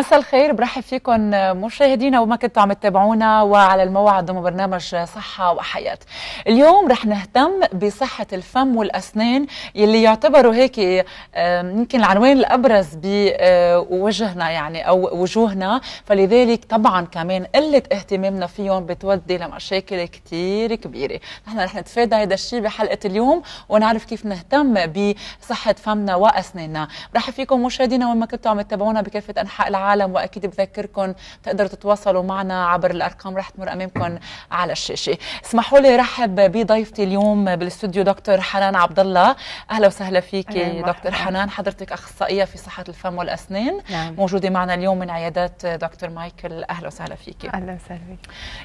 مساء الخير برحب فيكم مشاهدينا وما كنتوا عم تتابعونا وعلى الموعد ضمن برنامج صحة وحياة. اليوم رح نهتم بصحة الفم والأسنان يلي يعتبروا هيك يمكن العنوان الأبرز بوجهنا يعني أو وجوهنا فلذلك طبعا كمان قلة اهتمامنا فيهم بتودي لمشاكل كتير كبيرة. نحن رح نتفادى هذا الشيء بحلقة اليوم ونعرف كيف نهتم بصحة فمنا وأسناننا. برحب فيكم مشاهدينا وما كنتوا عم تتابعونا بكافة أنحاء العالم العالم واكيد بذكركم تقدروا تتواصلوا معنا عبر الارقام رح تمر امامكم على الشاشه اسمحوا لي رحب بضيفتي اليوم بالاستوديو دكتور حنان عبد الله اهلا وسهلا فيك دكتور حنان حضرتك اخصائيه في صحه الفم والاسنان نعم. موجوده معنا اليوم من عيادات دكتور مايكل اهلا وسهلا فيك اهلا وسهلا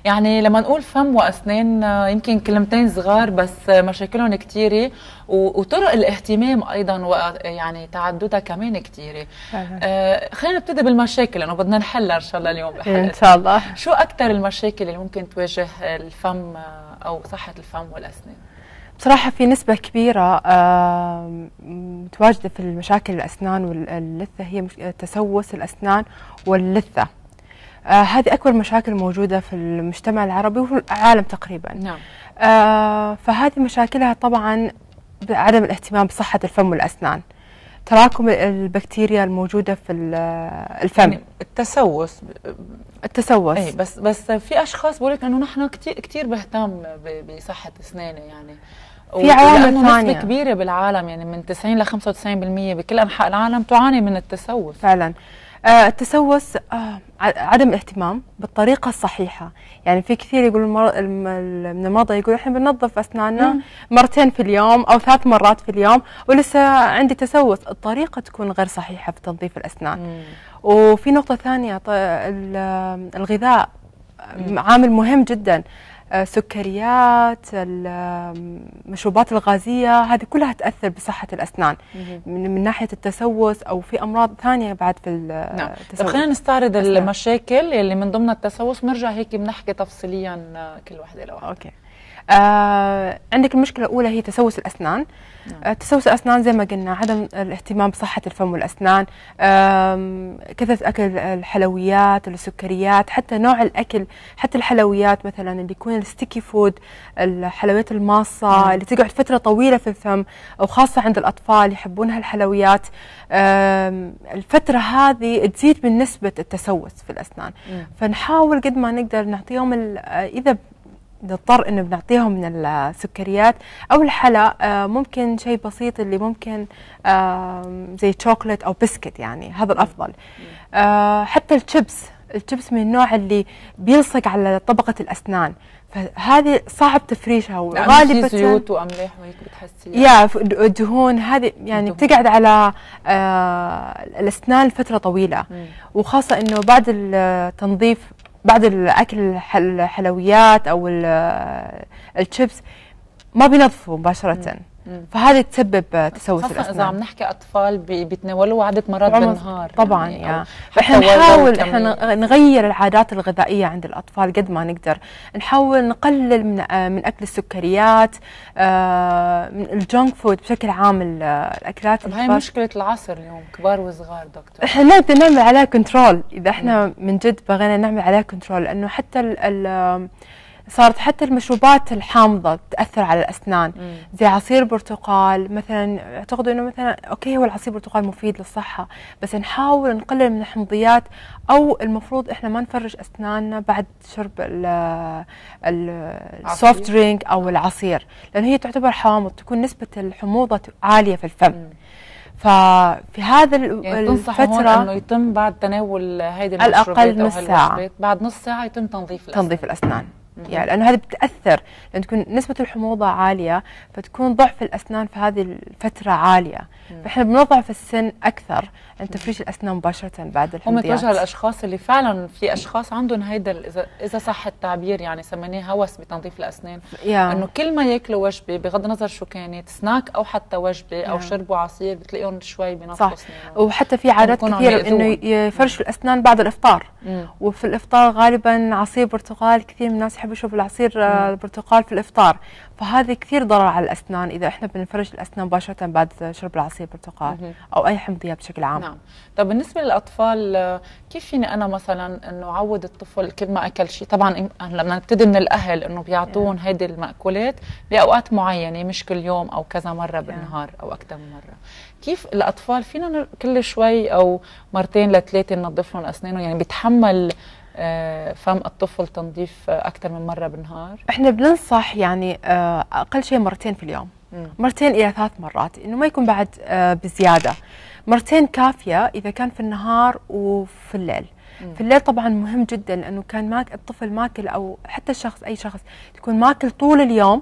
يعني لما نقول فم واسنان آه، يمكن كلمتين صغار بس مشاكلهم كثيره وطرق الاهتمام ايضا يعني تعددها كمان كثيره آه خلينا نبتدي بالمشاكل لانه بدنا نحلها ان شاء الله اليوم ان شاء الله شو اكثر المشاكل اللي ممكن تواجه الفم او صحه الفم والاسنان بصراحة في نسبة كبيرة متواجدة في المشاكل الأسنان واللثة هي تسوس الأسنان واللثة آه، هذه أكبر مشاكل موجودة في المجتمع العربي وفي العالم تقريبا نعم. آه فهذه مشاكلها طبعا بعدم الاهتمام بصحة الفم والأسنان تراكم البكتيريا الموجودة في الفم يعني التسوس التسوس اي بس بس في اشخاص بقول لك انه نحن كثير كثير بهتم بصحة اسناني يعني في عوامل ثانية نسبة كبيرة بالعالم يعني من 90 ل 95% بكل انحاء العالم تعاني من التسوس فعلا التسوس آه، آه، عدم الاهتمام بالطريقه الصحيحه يعني في كثير يقولون المر... من المرضى يقولوا احنا بننظف اسناننا مرتين في اليوم او ثلاث مرات في اليوم ولسه عندي تسوس الطريقه تكون غير صحيحه في تنظيف الاسنان مم. وفي نقطه ثانيه الغذاء عامل مهم جدا السكريات المشروبات الغازية هذه كلها تأثر بصحة الأسنان من, من ناحية التسوس أو في أمراض ثانية بعد في نعم. التسوس نعم. خلينا نستعرض المشاكل اللي من ضمنها التسوس نرجع هيك بنحكي تفصيليا آه، كل وحدة لوحدها أوكي آه عندك المشكله الاولى هي تسوس الاسنان نعم. آه، تسوس الاسنان زي ما قلنا عدم الاهتمام بصحه الفم والاسنان كثره اكل الحلويات السكريات حتى نوع الاكل حتى الحلويات مثلا اللي يكون الستيكي فود الحلويات الماصه نعم. اللي تقعد فتره طويله في الفم وخاصه عند الاطفال يحبون هالحلويات الفتره هذه تزيد من نسبه التسوس في الاسنان نعم. فنحاول قد ما نقدر نعطيهم اذا نضطر انه بنعطيهم من السكريات او الحلا آه، ممكن شيء بسيط اللي ممكن زي شوكليت او بسكت يعني هذا الافضل آه، حتى الشيبس الشيبس من النوع اللي بيلصق على طبقه الاسنان فهذه صعب تفريشها يعني وغالبا زيوت واملاح وهيك بتحسي يا دهون هذه يعني الدهون. بتقعد على آه الاسنان فتره طويله مم. وخاصه انه بعد التنظيف آه، بعض الاكل الحلويات او الشيبس ما بينظفوا مباشره م. فهذا تسبب تسوس الاسنان خاصه اذا عم نحكي اطفال بيتناولوا عده مرات بالنهار طبعا يعني, يعني نحاول احنا نغير العادات الغذائيه عند الاطفال قد ما نقدر نحاول نقلل من آه، من اكل السكريات آه، من الجنك فود بشكل عام الاكلات طب هاي مشكله العصر اليوم كبار وصغار دكتور احنا نقدر نعمل عليها كنترول اذا احنا من جد بغينا نعمل عليها كنترول لانه حتى الـ صارت حتى المشروبات الحامضه تاثر على الاسنان مم. زي عصير برتقال مثلا اعتقدوا انه مثلا اوكي هو العصير برتقال مفيد للصحه بس نحاول نقلل من الحمضيات او المفروض احنا ما نفرج اسناننا بعد شرب السوفت درينك او آه. العصير لان هي تعتبر حامض تكون نسبه الحموضه عاليه في الفم مم. ففي هذا يعني الفترة انه يتم بعد تناول هيدي المشروبات الاقل نص ساعة بعد نص ساعة يتم تنظيف الاسنان تنظيف الاسنان يعني لانه هذه بتاثر لان تكون نسبه الحموضه عاليه فتكون ضعف الاسنان في هذه الفتره عاليه فاحنا بنضعف السن اكثر عند تفريش الاسنان مباشره بعد الحمضيات هم الاشخاص اللي فعلا في اشخاص عندهم هيدا اذا اذا صح التعبير يعني سميناه هوس بتنظيف الاسنان yeah. انه كل ما ياكلوا وجبه بغض النظر شو كانت سناك او حتى وجبه او شربوا عصير بتلاقيهم شوي بنظفوا صح وحتى في عادات كثير انه يفرشوا الاسنان بعد الافطار مم. وفي الافطار غالبا عصير برتقال كثير من الناس يحب يشرب العصير آه، البرتقال في الافطار فهذا كثير ضرر على الاسنان اذا احنا بنفرش الاسنان مباشره بعد شرب العصير البرتقال او اي حمضيه بشكل عام نعم طب بالنسبه للاطفال آه، كيف فيني انا مثلا انه اعود الطفل كل ما اكل شيء طبعا لما نبتدي من الاهل انه بيعطون yeah. هيدي الماكولات باوقات معينه مش كل يوم او كذا مره yeah. بالنهار او اكثر من مره كيف الاطفال فينا كل شوي او مرتين لثلاثه ننظف لهم اسنانهم يعني بيتحمل آه، فم الطفل تنظيف اكثر من مره بالنهار احنا بننصح يعني آه، اقل شيء مرتين في اليوم مرتين الى ثلاث مرات انه ما يكون بعد آه، بزياده مرتين كافيه اذا كان في النهار وفي الليل في الليل طبعا مهم جدا لانه كان ماك الطفل ماكل او حتى الشخص اي شخص تكون ماكل طول اليوم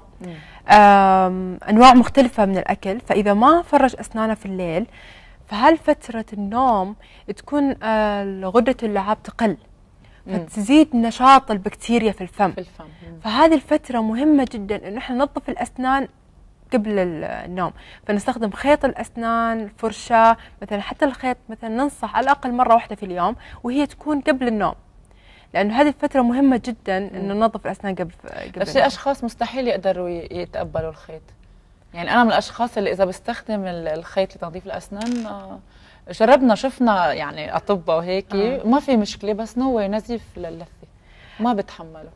انواع مختلفه من الاكل فاذا ما فرج اسنانه في الليل فهل فتره النوم تكون غده اللعاب تقل فتزيد نشاط البكتيريا في الفم, في الفم. فهذه الفترة مهمة جدا انه احنا ننظف الاسنان قبل النوم فنستخدم خيط الاسنان فرشاه مثلا حتى الخيط مثلا ننصح على الاقل مره واحده في اليوم وهي تكون قبل النوم لانه هذه الفتره مهمه جدا انه ننظف الاسنان قبل قبل بس في اشخاص مستحيل يقدروا يتقبلوا الخيط يعني انا من الاشخاص اللي اذا بستخدم الخيط لتنظيف الاسنان آه، جربنا شفنا يعني اطباء وهيك آه. ما في مشكله بس هو نزيف للثه ما بتحمله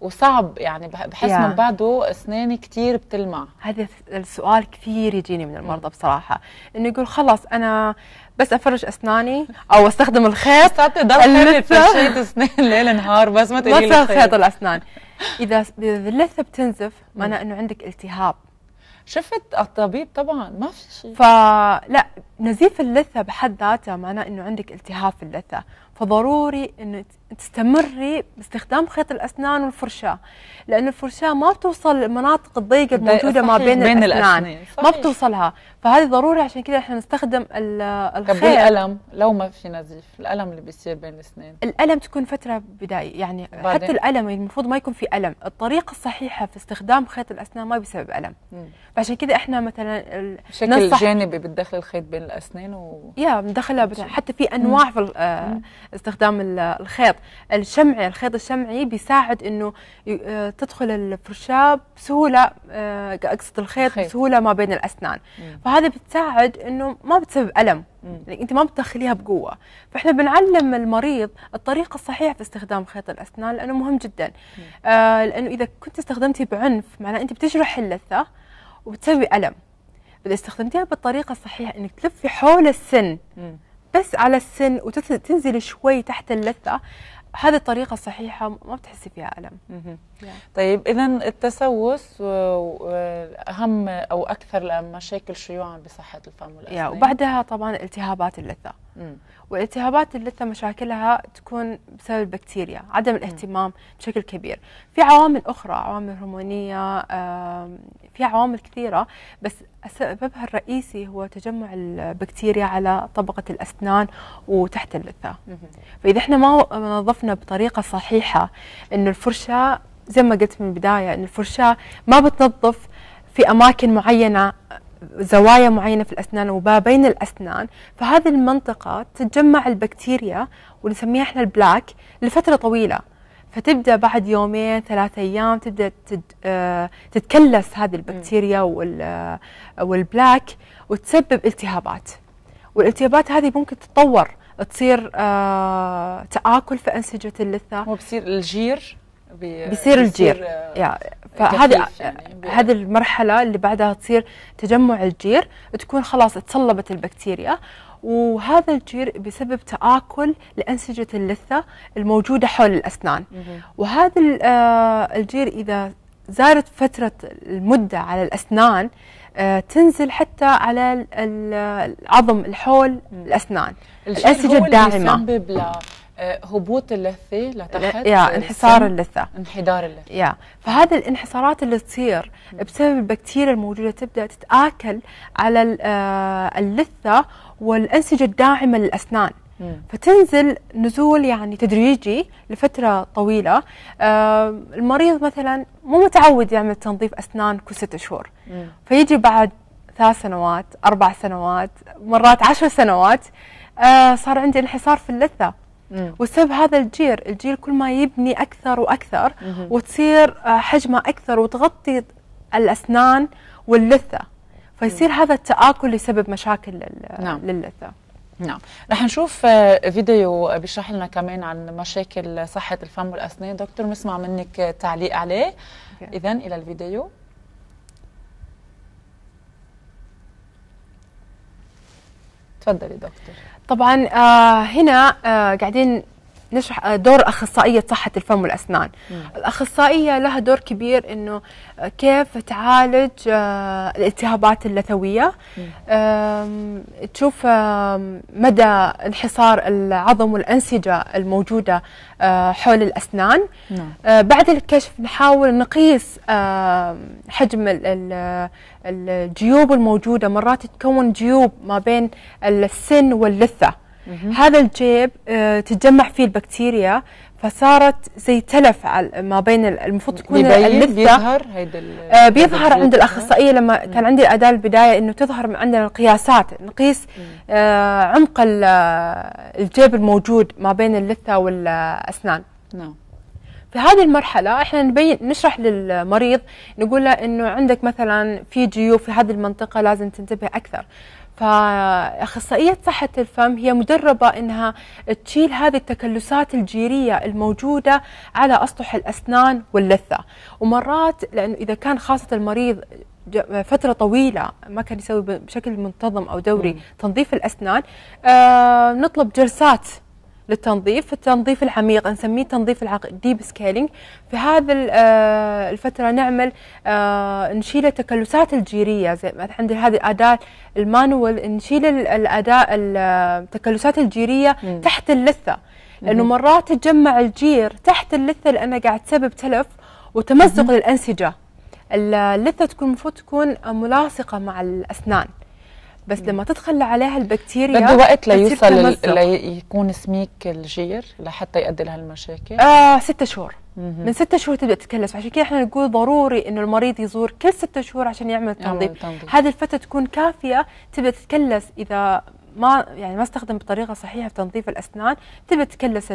وصعب يعني بحس yeah. من بعده اسناني كثير بتلمع هذا السؤال كثير يجيني من المرضى بصراحه انه يقول خلص انا بس افرش اسناني او استخدم الخيط بس ضل فرشية اسنان ليل نهار بس ما تقولي ما خيط الاسنان اذا اللثه بتنزف معناه انه عندك التهاب شفت الطبيب طبعا ما في شيء فلا نزيف اللثة بحد ذاته معناه أنه عندك التهاب في اللثة فضروري أنه تستمري باستخدام خيط الأسنان والفرشاة لأن الفرشاة ما بتوصل المناطق الضيقة الموجودة ما بين, بين الأسنان, الأسنان. ما بتوصلها فهذه ضروري عشان كذا احنا نستخدم الخيط طب الألم لو ما في نزيف الألم اللي بيصير بين الأسنان الألم تكون فترة بداية يعني بعدين. حتى الألم المفروض ما يكون في ألم الطريقة الصحيحة في استخدام خيط الأسنان ما بيسبب ألم م. فعشان كذا احنا مثلا بشكل جانبي بتدخل الخيط بين الاسنان و يا مدخله حتى في انواع في آه، استخدام الخيط الشمعي الخيط الشمعي بيساعد انه آه، تدخل الفرشاه بسهوله آه، اقصد الخيط خيط. بسهوله ما بين الاسنان مم. فهذا بتساعد انه ما بتسبب الم يعني انت ما بتدخليها بقوه فاحنا بنعلم المريض الطريقه الصحيحه في استخدام خيط الاسنان لانه مهم جدا مم. آه لانه اذا كنت استخدمتي بعنف معناه انت بتجرحي اللثه وبتسوي الم اذا استخدمتيها بالطريقه الصحيحه انك تلفي حول السن بس على السن وتنزلي شوي تحت اللثه هذه الطريقة الصحيحة ما بتحسي فيها ألم طيب إذا التسوس أهم أو أكثر مشاكل شيوعا بصحة الفم والأسنان وبعدها طبعا التهابات اللثة والالتهابات اللثه مشاكلها تكون بسبب البكتيريا عدم الاهتمام م. بشكل كبير في عوامل اخرى عوامل هرمونيه في عوامل كثيره بس سببها الرئيسي هو تجمع البكتيريا على طبقه الاسنان وتحت اللثه فاذا احنا ما نظفنا بطريقه صحيحه انه الفرشاه زي ما قلت من البدايه ان الفرشاه ما بتنظف في اماكن معينه زوايا معينة في الأسنان وما بين الأسنان فهذه المنطقة تتجمع البكتيريا ونسميها احنا البلاك لفترة طويلة فتبدا بعد يومين ثلاثة ايام تبدا آه، تتكلس هذه البكتيريا آه، والبلاك وتسبب التهابات والالتهابات هذه ممكن تتطور تصير آه، تاكل في انسجه اللثه وبصير الجير بيصير الجير آه، يا فهذه آه، يعني هذه المرحله اللي بعدها تصير تجمع الجير تكون خلاص تصلبت البكتيريا وهذا الجير بسبب تآكل لأنسجة اللثة الموجودة حول الأسنان وهذا آه، الجير إذا زادت فترة المدة على الأسنان تنزل حتى على العظم الحول الأسنان الأنسجة الداعمة آه، هبوط اللثه لتحت يا آه، انحسار اللثه انحدار اللثه يا فهذه الانحسارات اللي تصير بسبب البكتيريا الموجوده تبدا تتاكل على آه، اللثه والانسجه الداعمه للاسنان فتنزل نزول يعني تدريجي لفترة طويلة المريض مثلا مو متعود يعمل تنظيف أسنان كل ست شهور فيجي بعد ثلاث سنوات أربع سنوات مرات عشر سنوات صار عندي انحسار في اللثة وسبب هذا الجير الجيل كل ما يبني أكثر وأكثر مم. وتصير آه، حجمه أكثر وتغطي الأسنان واللثة فيصير مم. هذا التآكل يسبب مشاكل لل... نعم. للثة نعم رح نشوف آه، فيديو بيشرح لنا كمان عن مشاكل صحة الفم والأسنان دكتور بنسمع منك تعليق عليه إذا إلى الفيديو تفضلي دكتور طبعا آه هنا آه قاعدين نشرح آه، دور اخصائيه صحه الفم والاسنان مم. الاخصائيه لها دور كبير انه آه، كيف تعالج آه، الالتهابات اللثويه تشوف مدى انحصار العظم والانسجه الموجوده حول الاسنان نعم. بعد الكشف نحاول نقيس حجم الجيوب الموجوده مرات تكون جيوب ما بين السن واللثه هذا الجيب آه، تتجمع فيه البكتيريا فصارت زي تلف ما بين المفروض تكون اللثه بيظهر هيدا آه، بيظهر عند الاخصائيه لما كان عندي الاداه البدايه انه تظهر عندنا القياسات نقيس آه، عمق الجيب الموجود ما بين اللثه والاسنان نعم في هذه المرحلة احنا نبين نشرح للمريض نقول له انه عندك مثلا في جيوب في هذه المنطقة لازم تنتبه اكثر، فاخصائيه صحه الفم هي مدربه انها تشيل هذه التكلسات الجيريه الموجوده على اسطح الاسنان واللثه ومرات لانه اذا كان خاصه المريض فترة طويلة ما كان يسوي بشكل منتظم أو دوري تنظيف الأسنان آه نطلب جلسات للتنظيف التنظيف العميق نسميه التنظيف العقل ديب سكيلينج في هذا آه، الفتره نعمل آه، نشيل التكلسات الجيريه زي عند هذه الاداه المانوال نشيل الاداء آه، التكلسات الجيريه مم. تحت اللثه لانه مرات تجمع الجير تحت اللثه لانه قاعد تسبب تلف وتمزق للانسجه اللثه تكون المفروض تكون ملاصقه مع الاسنان بس لما تدخل عليها البكتيريا بده وقت ليوصل ليكون سميك الجير لحتى يؤدي لها المشاكل اه ست شهور من ست شهور تبدا تتكلس عشان كده احنا نقول ضروري انه المريض يزور كل ست شهور عشان يعمل تنظيف هذه الفتره تكون كافيه تبدا تتكلس اذا ما يعني ما استخدم بطريقه صحيحه في تنظيف الاسنان تبدا تتكلس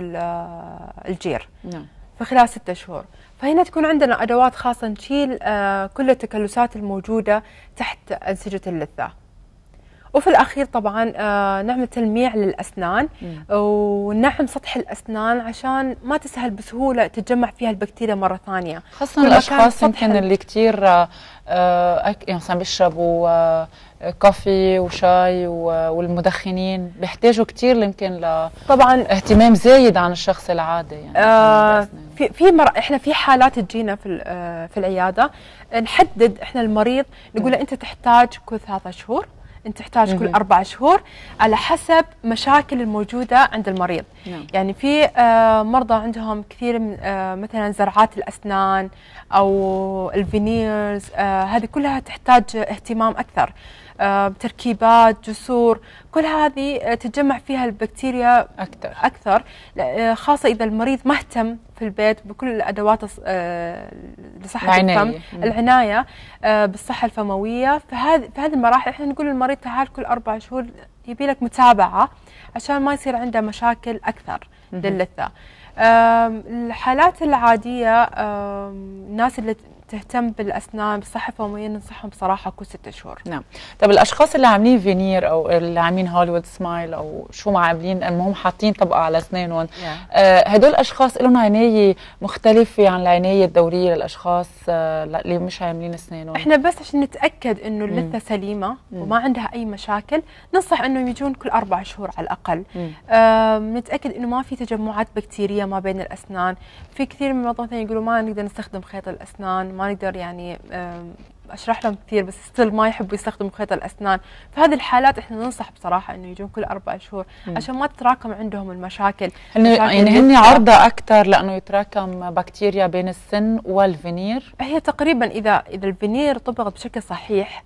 الجير نعم فخلال ستة شهور فهنا تكون عندنا أدوات خاصة نشيل آه، كل التكلسات الموجودة تحت أنسجة اللثة وفي الاخير طبعا آه، نعمل تلميع للاسنان ونعم سطح الاسنان عشان ما تسهل بسهوله تتجمع فيها البكتيريا مره ثانيه خاصه الاشخاص يمكن اللي كثير آه، آه، يعني مثلا بيشربوا كوفي وشاي والمدخنين بيحتاجوا كثير يمكن ل طبعا اهتمام زايد عن الشخص العادي يعني آه في في مر... احنا في حالات تجينا في في العياده نحدد احنا المريض نقول له انت تحتاج كل ثلاثة شهور انت تحتاج كل اربع شهور على حسب مشاكل الموجوده عند المريض نعم. يعني في آه، مرضى عندهم كثير من آه، مثلا زرعات الاسنان او الفينيرز آه، هذه كلها تحتاج اهتمام اكثر تركيبات جسور كل هذه آه، تتجمع فيها البكتيريا أكثر أكثر آه، خاصة إذا المريض ما اهتم في البيت بكل الأدوات آه، لصحة الفم العناية بالصحة الفموية فهذه هذه المراحل احنا نقول للمريض تعال كل أربع شهور يبي لك متابعة عشان ما يصير عنده مشاكل أكثر للثة الحالات العادية الناس اللي تهتم بالاسنان بالصحه الفميه ننصحهم بصراحه كل ست شهور نعم طب الاشخاص اللي عاملين فينير او اللي عاملين هوليوود سمايل او شو ما عاملين المهم حاطين طبقه على اسنانهم yeah. آه هدول الاشخاص لهم عنايه مختلفه عن العنايه الدوريه للاشخاص آه اللي مش عاملين اسنانهم احنا بس عشان نتاكد انه اللثه سليمه مم. وما عندها اي مشاكل ننصح انهم يجون كل اربع شهور على الاقل آه نتاكد انه ما في تجمعات بكتيريه ما بين الاسنان في كثير من المرضى يقولوا ما نقدر نستخدم خيط الاسنان ما نقدر يعني اشرح لهم كثير بس ستيل ما يحبوا يستخدموا خيط الاسنان فهذه الحالات احنا ننصح بصراحه انه يجون كل اربع شهور عشان ما تتراكم عندهم المشاكل يعني هن عرضه اكثر لانه يتراكم بكتيريا بين السن والفينير هي تقريبا اذا اذا الفينير طبقت بشكل صحيح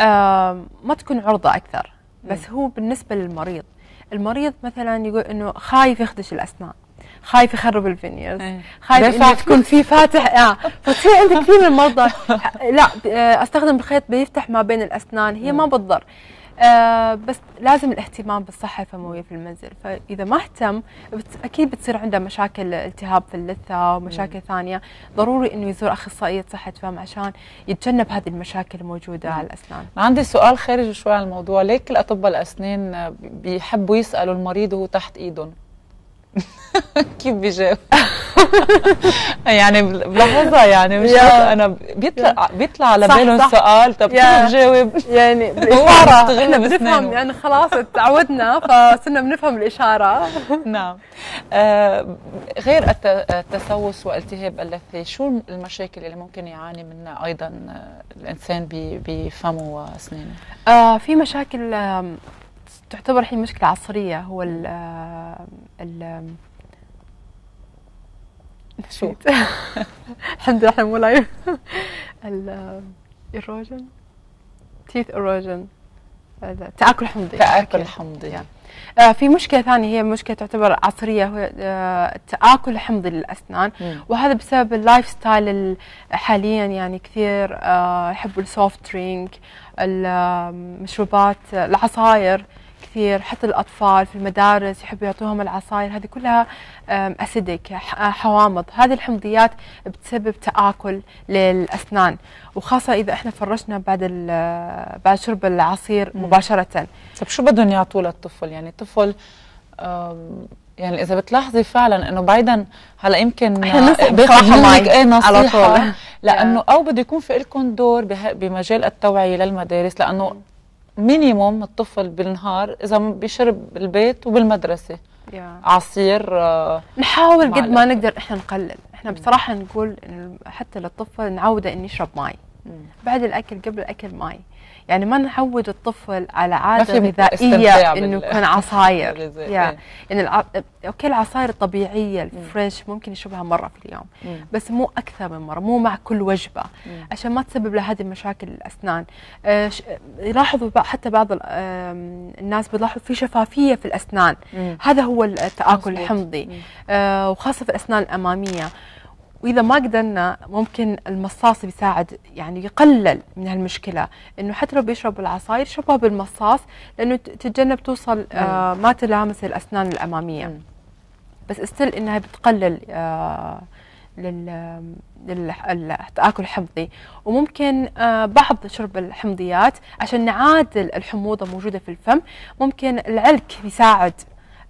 آه ما تكون عرضه اكثر بس هو بالنسبه للمريض المريض مثلا يقول انه خايف يخدش الاسنان خايف يخرب الفينيرز إيه. خايف انه تكون في فاتح اه فتصير عندك كثير من المرضى لا آه، استخدم الخيط بيفتح ما بين الاسنان هي إيه. ما بتضر آه بس لازم الاهتمام بالصحه الفمويه في المنزل فاذا ما اهتم بت... اكيد بتصير عنده مشاكل التهاب في اللثه ومشاكل مم. إيه. ثانيه ضروري انه يزور اخصائيه صحه فم عشان يتجنب هذه المشاكل الموجوده مم. على الاسنان عندي سؤال خارج شوي عن الموضوع ليك كل اطباء الاسنان بيحبوا يسالوا المريض وهو تحت ايدهم كيف بيجاوب يعني بلحظة يعني مش انا بيطلع بيطلع على باله سؤال طب كيف بجاوب يعني بشتغلنا بنفهم يعني خلاص تعودنا فصرنا بنفهم الإشارة نعم آه، غير التسوس والتهاب اللثة شو المشاكل اللي ممكن يعاني منها أيضا آه، الإنسان بفمه وأسنانه؟ آه، في مشاكل تعتبر الحين مشكله عصريه هو ال آه، ال آه، شو الحمد لله احنا مو لايف إيروجن تيث ايروجن تآكل حمضي تآكل حمضي آه في مشكله ثانيه هي مشكله تعتبر عصريه هو آه تآكل الحمضي للاسنان مم. وهذا بسبب اللايف ستايل حاليا يعني كثير آه يحبوا السوفت درينك المشروبات آه، العصاير كثير حتى الأطفال في المدارس يحبوا يعطوهم العصاير هذه كلها أسيدك حوامض هذه الحمضيات بتسبب تآكل للأسنان وخاصة إذا إحنا فرشنا بعد بعد شرب العصير مباشرة طب شو بدهم يعطوه للطفل يعني الطفل يعني اذا بتلاحظي فعلا انه بعيدا هلا يمكن بيخرج منك إيه، اي نصيحه على طول لانه او بده يكون في لكم دور بمجال التوعيه للمدارس لانه مينيموم الطفل بالنهار اذا بيشرب بالبيت وبالمدرسه yeah. عصير آه نحاول قد ما نقدر احنا نقلل احنا بصراحه نقول حتى للطفل نعوده انه يشرب ماي بعد الاكل قبل الاكل ماي يعني ما نعود الطفل على عاده غذائيه انه كان عصاير إيه. يعني الع... اوكي العصاير الطبيعيه الفريش ممكن يشربها مره في اليوم بس مو اكثر من مره مو مع كل وجبه عشان ما تسبب له هذه مشاكل الاسنان يلاحظوا آه، حتى بعض الناس بيلاحظوا في شفافيه في الاسنان هذا هو التاكل الحمضي آه، وخاصه في الاسنان الاماميه واذا ما قدرنا ممكن المصاص بيساعد يعني يقلل من هالمشكله انه حتى لو بيشربوا العصاير يشربوها بالمصاص لانه تتجنب توصل آه ما تلامس الاسنان الاماميه بس استل انها بتقلل آه للتآكل الحمضي وممكن آه، بعض شرب الحمضيات عشان نعادل الحموضة موجودة في الفم ممكن العلك بيساعد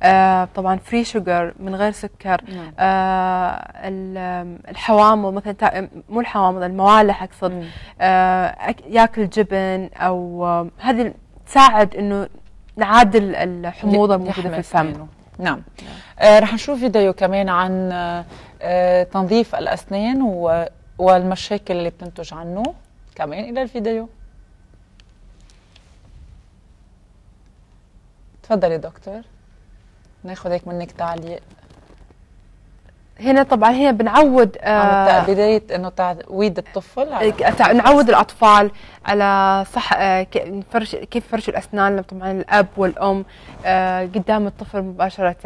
آه طبعا فري شوجر من غير سكر نعم. آه الحوامض مثلا مو الحوامض الموالح اقصد آه ياكل جبن او آه هذه تساعد انه نعادل الحموضه الموجوده في الفم نعم, نعم. آه رح نشوف فيديو كمان عن آه،, آه تنظيف الاسنان و والمشاكل اللي بتنتج عنه كمان الى الفيديو تفضلي دكتور ناخذ هيك منك تعليق هنا طبعا هنا بنعود آه بدايه انه تعويد الطفل على إيه، نعود الاطفال على صح آه فرش كيف فرش الاسنان طبعا الاب والام آه قدام الطفل مباشره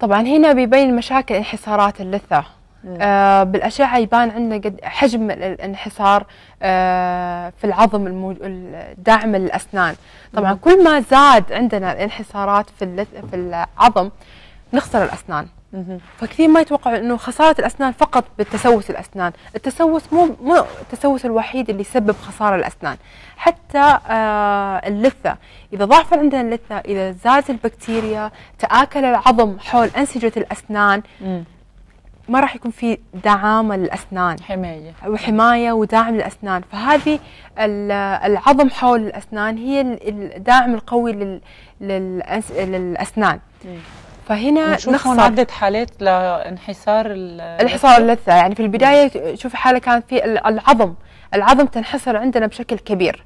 طبعا هنا بيبين مشاكل انحسارات اللثه إيه. آه بالاشعه يبان عندنا قد حجم الانحسار آه في العظم الداعم للاسنان طبعا مم. نعم. كل ما زاد عندنا الانحسارات في في العظم نخسر الاسنان مم. فكثير ما يتوقع انه خساره الاسنان فقط بالتسوس الاسنان التسوس مو مو التسوس الوحيد اللي يسبب خساره الاسنان حتى آه اللثه اذا ضعف عندنا اللثه اذا زادت البكتيريا تاكل العظم حول انسجه الاسنان مم. ما راح يكون في دعامه للاسنان حمايه وحمايه وداعم للاسنان فهذه العظم حول الاسنان هي الداعم القوي للاسنان إيه. فهنا نخسر عدة حالات لانحسار الحصار اللثه يعني في البدايه شوفي حاله كانت في العظم العظم تنحسر عندنا بشكل كبير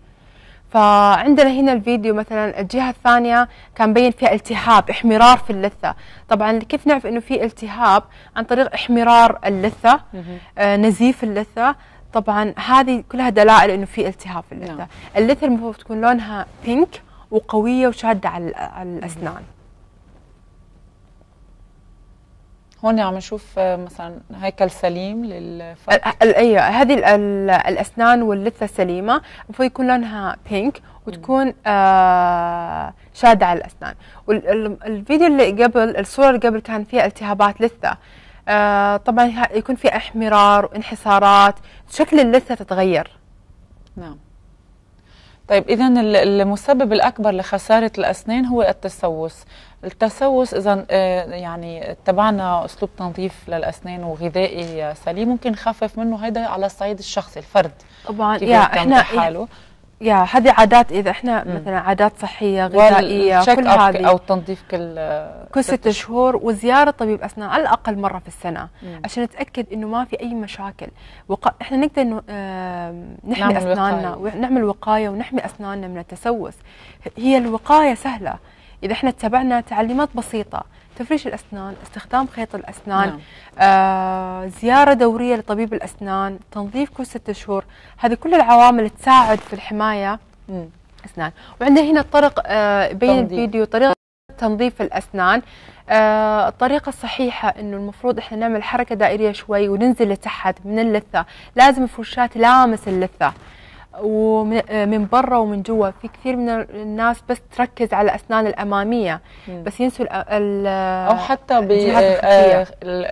فعندنا هنا الفيديو مثلا الجهه الثانيه كان بين فيها التهاب احمرار في اللثه طبعا كيف نعرف انه في التهاب عن طريق احمرار اللثه آه نزيف اللثه طبعا هذه كلها دلائل انه في التهاب في اللثه نعم. اللثه المفروض تكون لونها بينك وقويه وشاده على الاسنان هون عم نشوف آه، مثلا هيكل سليم لل ايوه هذه الاسنان واللثه السليمه المفروض يكون لونها بينك وتكون آه على الاسنان والفيديو اللي قبل الصوره اللي قبل كان فيها التهابات لثه آه طبعا يكون في احمرار وانحسارات شكل اللثه تتغير نعم طيب اذا المسبب الاكبر لخساره الاسنان هو التسوس التسوس اذا آه، يعني اتبعنا اسلوب تنظيف للاسنان وغذائي سليم ممكن نخفف منه هيدا على الصعيد الشخصي الفرد طبعا يا احنا إيه، يا هذه عادات اذا احنا مثلا عادات صحيه غذائيه كل هذه او تنظيف كل آه، كل ست شهور وزياره طبيب اسنان على الاقل مره في السنه مم. عشان نتاكد انه ما في اي مشاكل وق... احنا نقدر انه نحمي اسناننا وقاية. ونعمل وقايه ونحمي اسناننا من التسوس هي الوقايه سهله إذا احنا اتبعنا تعليمات بسيطة تفريش الأسنان استخدام خيط الأسنان نعم. آه، زيارة دورية لطبيب الأسنان تنظيف كل ستة شهور هذه كل العوامل تساعد في الحماية مم. أسنان وعندنا هنا الطرق آه، بين تنظيف. الفيديو طريقة تنظيف الأسنان آه، الطريقة الصحيحة إنه المفروض إحنا نعمل حركة دائرية شوي وننزل لتحت من اللثة لازم الفرشاة تلامس اللثة ومن آه، برا ومن جوا في كثير من الناس بس تركز على الاسنان الاماميه بس ينسوا ال آه، او حتى ب آه،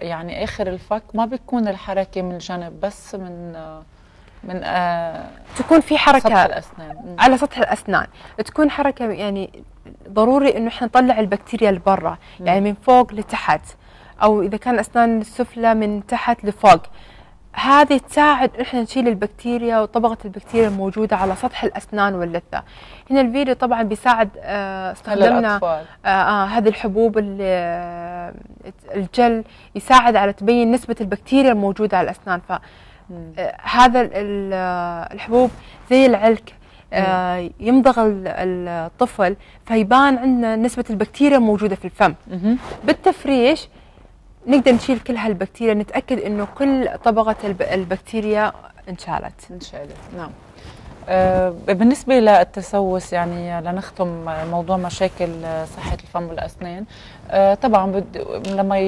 يعني اخر الفك ما بيكون الحركه من الجنب بس من من آه تكون في حركه سطح الأسنان. على سطح الاسنان تكون حركه يعني ضروري انه احنا نطلع البكتيريا لبرا يعني من فوق لتحت او اذا كان الاسنان السفلى من تحت لفوق هذه تساعد احنا نشيل البكتيريا وطبقة البكتيريا الموجودة على سطح الأسنان واللثة هنا الفيديو طبعا بيساعد آه، استخدمنا آه آه هذه الحبوب آه، الجل يساعد على تبين نسبة البكتيريا الموجودة على الأسنان فهذا آه، الحبوب زي العلك آه يمضغ الطفل فيبان عندنا نسبة البكتيريا الموجودة في الفم بالتفريش نقدر نشيل كل هالبكتيريا نتاكد انه كل طبقه البكتيريا انشالت انشالت نعم آه، بالنسبة للتسوس يعني لنختم موضوع مشاكل صحة الفم والأسنان آه، طبعا لما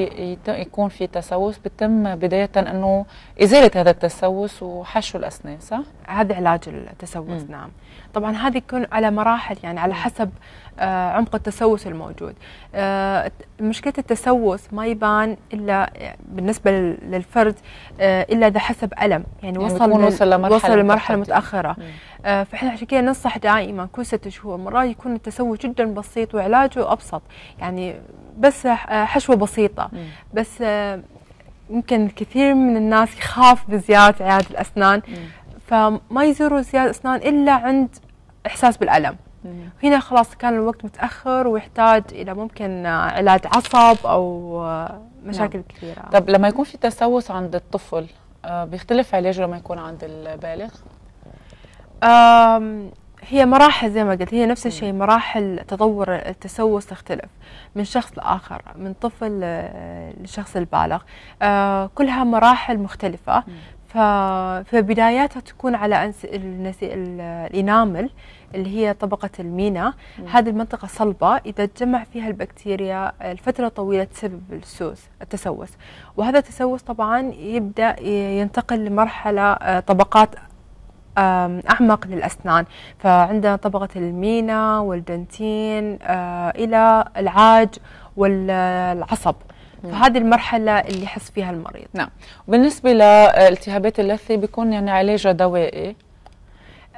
يكون في تسوس بتم بداية أنه إزالة هذا التسوس وحشو الأسنان صح؟ هذا علاج التسوس نعم طبعا هذه تكون على مراحل يعني على حسب آه، عمق التسوس الموجود آه، مشكله التسوس ما يبان الا بالنسبه للفرد آه، الا اذا حسب الم يعني, يعني وصل وصل لمرحله, وصل لمرحلة متاخره فاحنا عشان كذا ننصح دائما كل ست شهور مرات يكون التسوس جدا بسيط وعلاجه ابسط يعني بس حشوه بسيطه مم. بس يمكن الكثير من الناس يخاف بزياره عياده الاسنان مم. فما يزوروا زيادة أسنان إلا عند إحساس بالألم هنا خلاص كان الوقت متأخر ويحتاج إلى ممكن علاج عصب أو مشاكل نعم. كثيرة طب لما يكون في تسوس عند الطفل آه، بيختلف علاجه لما يكون عند البالغ؟ هي مراحل زي ما قلت هي نفس الشيء مراحل تطور التسوس تختلف من شخص لآخر من طفل آه، لشخص البالغ آه، كلها مراحل مختلفة فبداياتها تكون على أنس... النسي... الإنامل اللي هي طبقة المينا هذه المنطقة صلبة إذا تجمع فيها البكتيريا لفترة طويلة تسبب السوس التسوس وهذا التسوس طبعا يبدأ ينتقل لمرحلة آه، طبقات أعمق للأسنان فعندنا طبقة المينا والدنتين آه، إلى العاج والعصب فهذه المرحله اللي يحس فيها المريض نعم بالنسبة لالتهابات اللثه بيكون يعني علاجها دوائي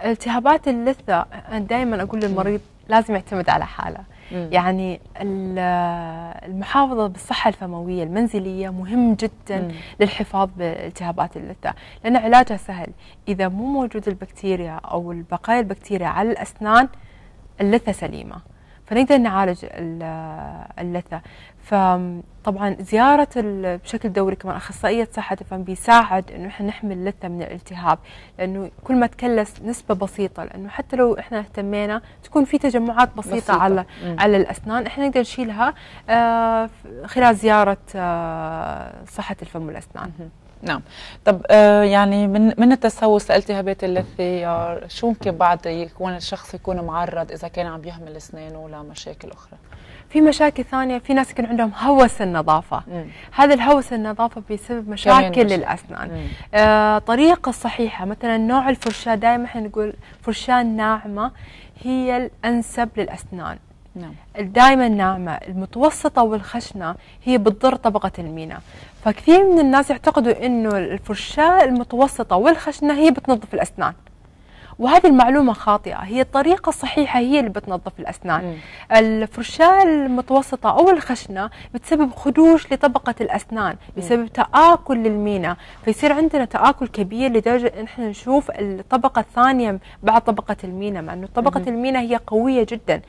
التهابات اللثه دائما اقول للمريض لازم يعتمد على حاله مم. يعني المحافظة بالصحة الفموية المنزلية مهم جدا مم. للحفاظ بالتهابات اللثة لأن علاجها سهل إذا مو موجود البكتيريا أو البقايا البكتيريا على الأسنان اللثة سليمة فنقدر نعالج اللثة فطبعا زيارة بشكل دوري كمان أخصائية صحة الفم بيساعد إنه إحنا نحمي اللثة من الالتهاب لأنه كل ما تكلس نسبة بسيطة لأنه حتى لو إحنا اهتمينا تكون في تجمعات بسيطة, بسيطة. على مم. على الأسنان إحنا نقدر نشيلها آه خلال زيارة آه صحة الفم والأسنان. مم. نعم طب آه يعني من من التسوس التهابات اللثه شو ممكن بعد يكون الشخص يكون معرض اذا كان عم يهمل اسنانه لمشاكل اخرى في مشاكل ثانيه في ناس يكون عندهم هوس النظافه مم. هذا الهوس النظافه بيسبب مشاكل للاسنان مم. آه طريقه صحيحه مثلا نوع الفرشاه دائما احنا نقول فرشاه ناعمه هي الانسب للاسنان نعم. دائما ناعمه المتوسطه والخشنه هي بتضر طبقه المينا فكثير من الناس يعتقدوا انه الفرشاه المتوسطه والخشنه هي بتنظف الاسنان وهذه المعلومة خاطئة هي الطريقة الصحيحة هي اللي بتنظف الأسنان الفرشاة المتوسطة أو الخشنة بتسبب خدوش لطبقة الأسنان بسبب تآكل للمينا فيصير عندنا تآكل كبير لدرجة إن احنا نشوف الطبقة الثانية بعد طبقة المينا مع أنه طبقة المينا هي قوية جدا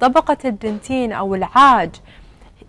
طبقة الدنتين أو العاج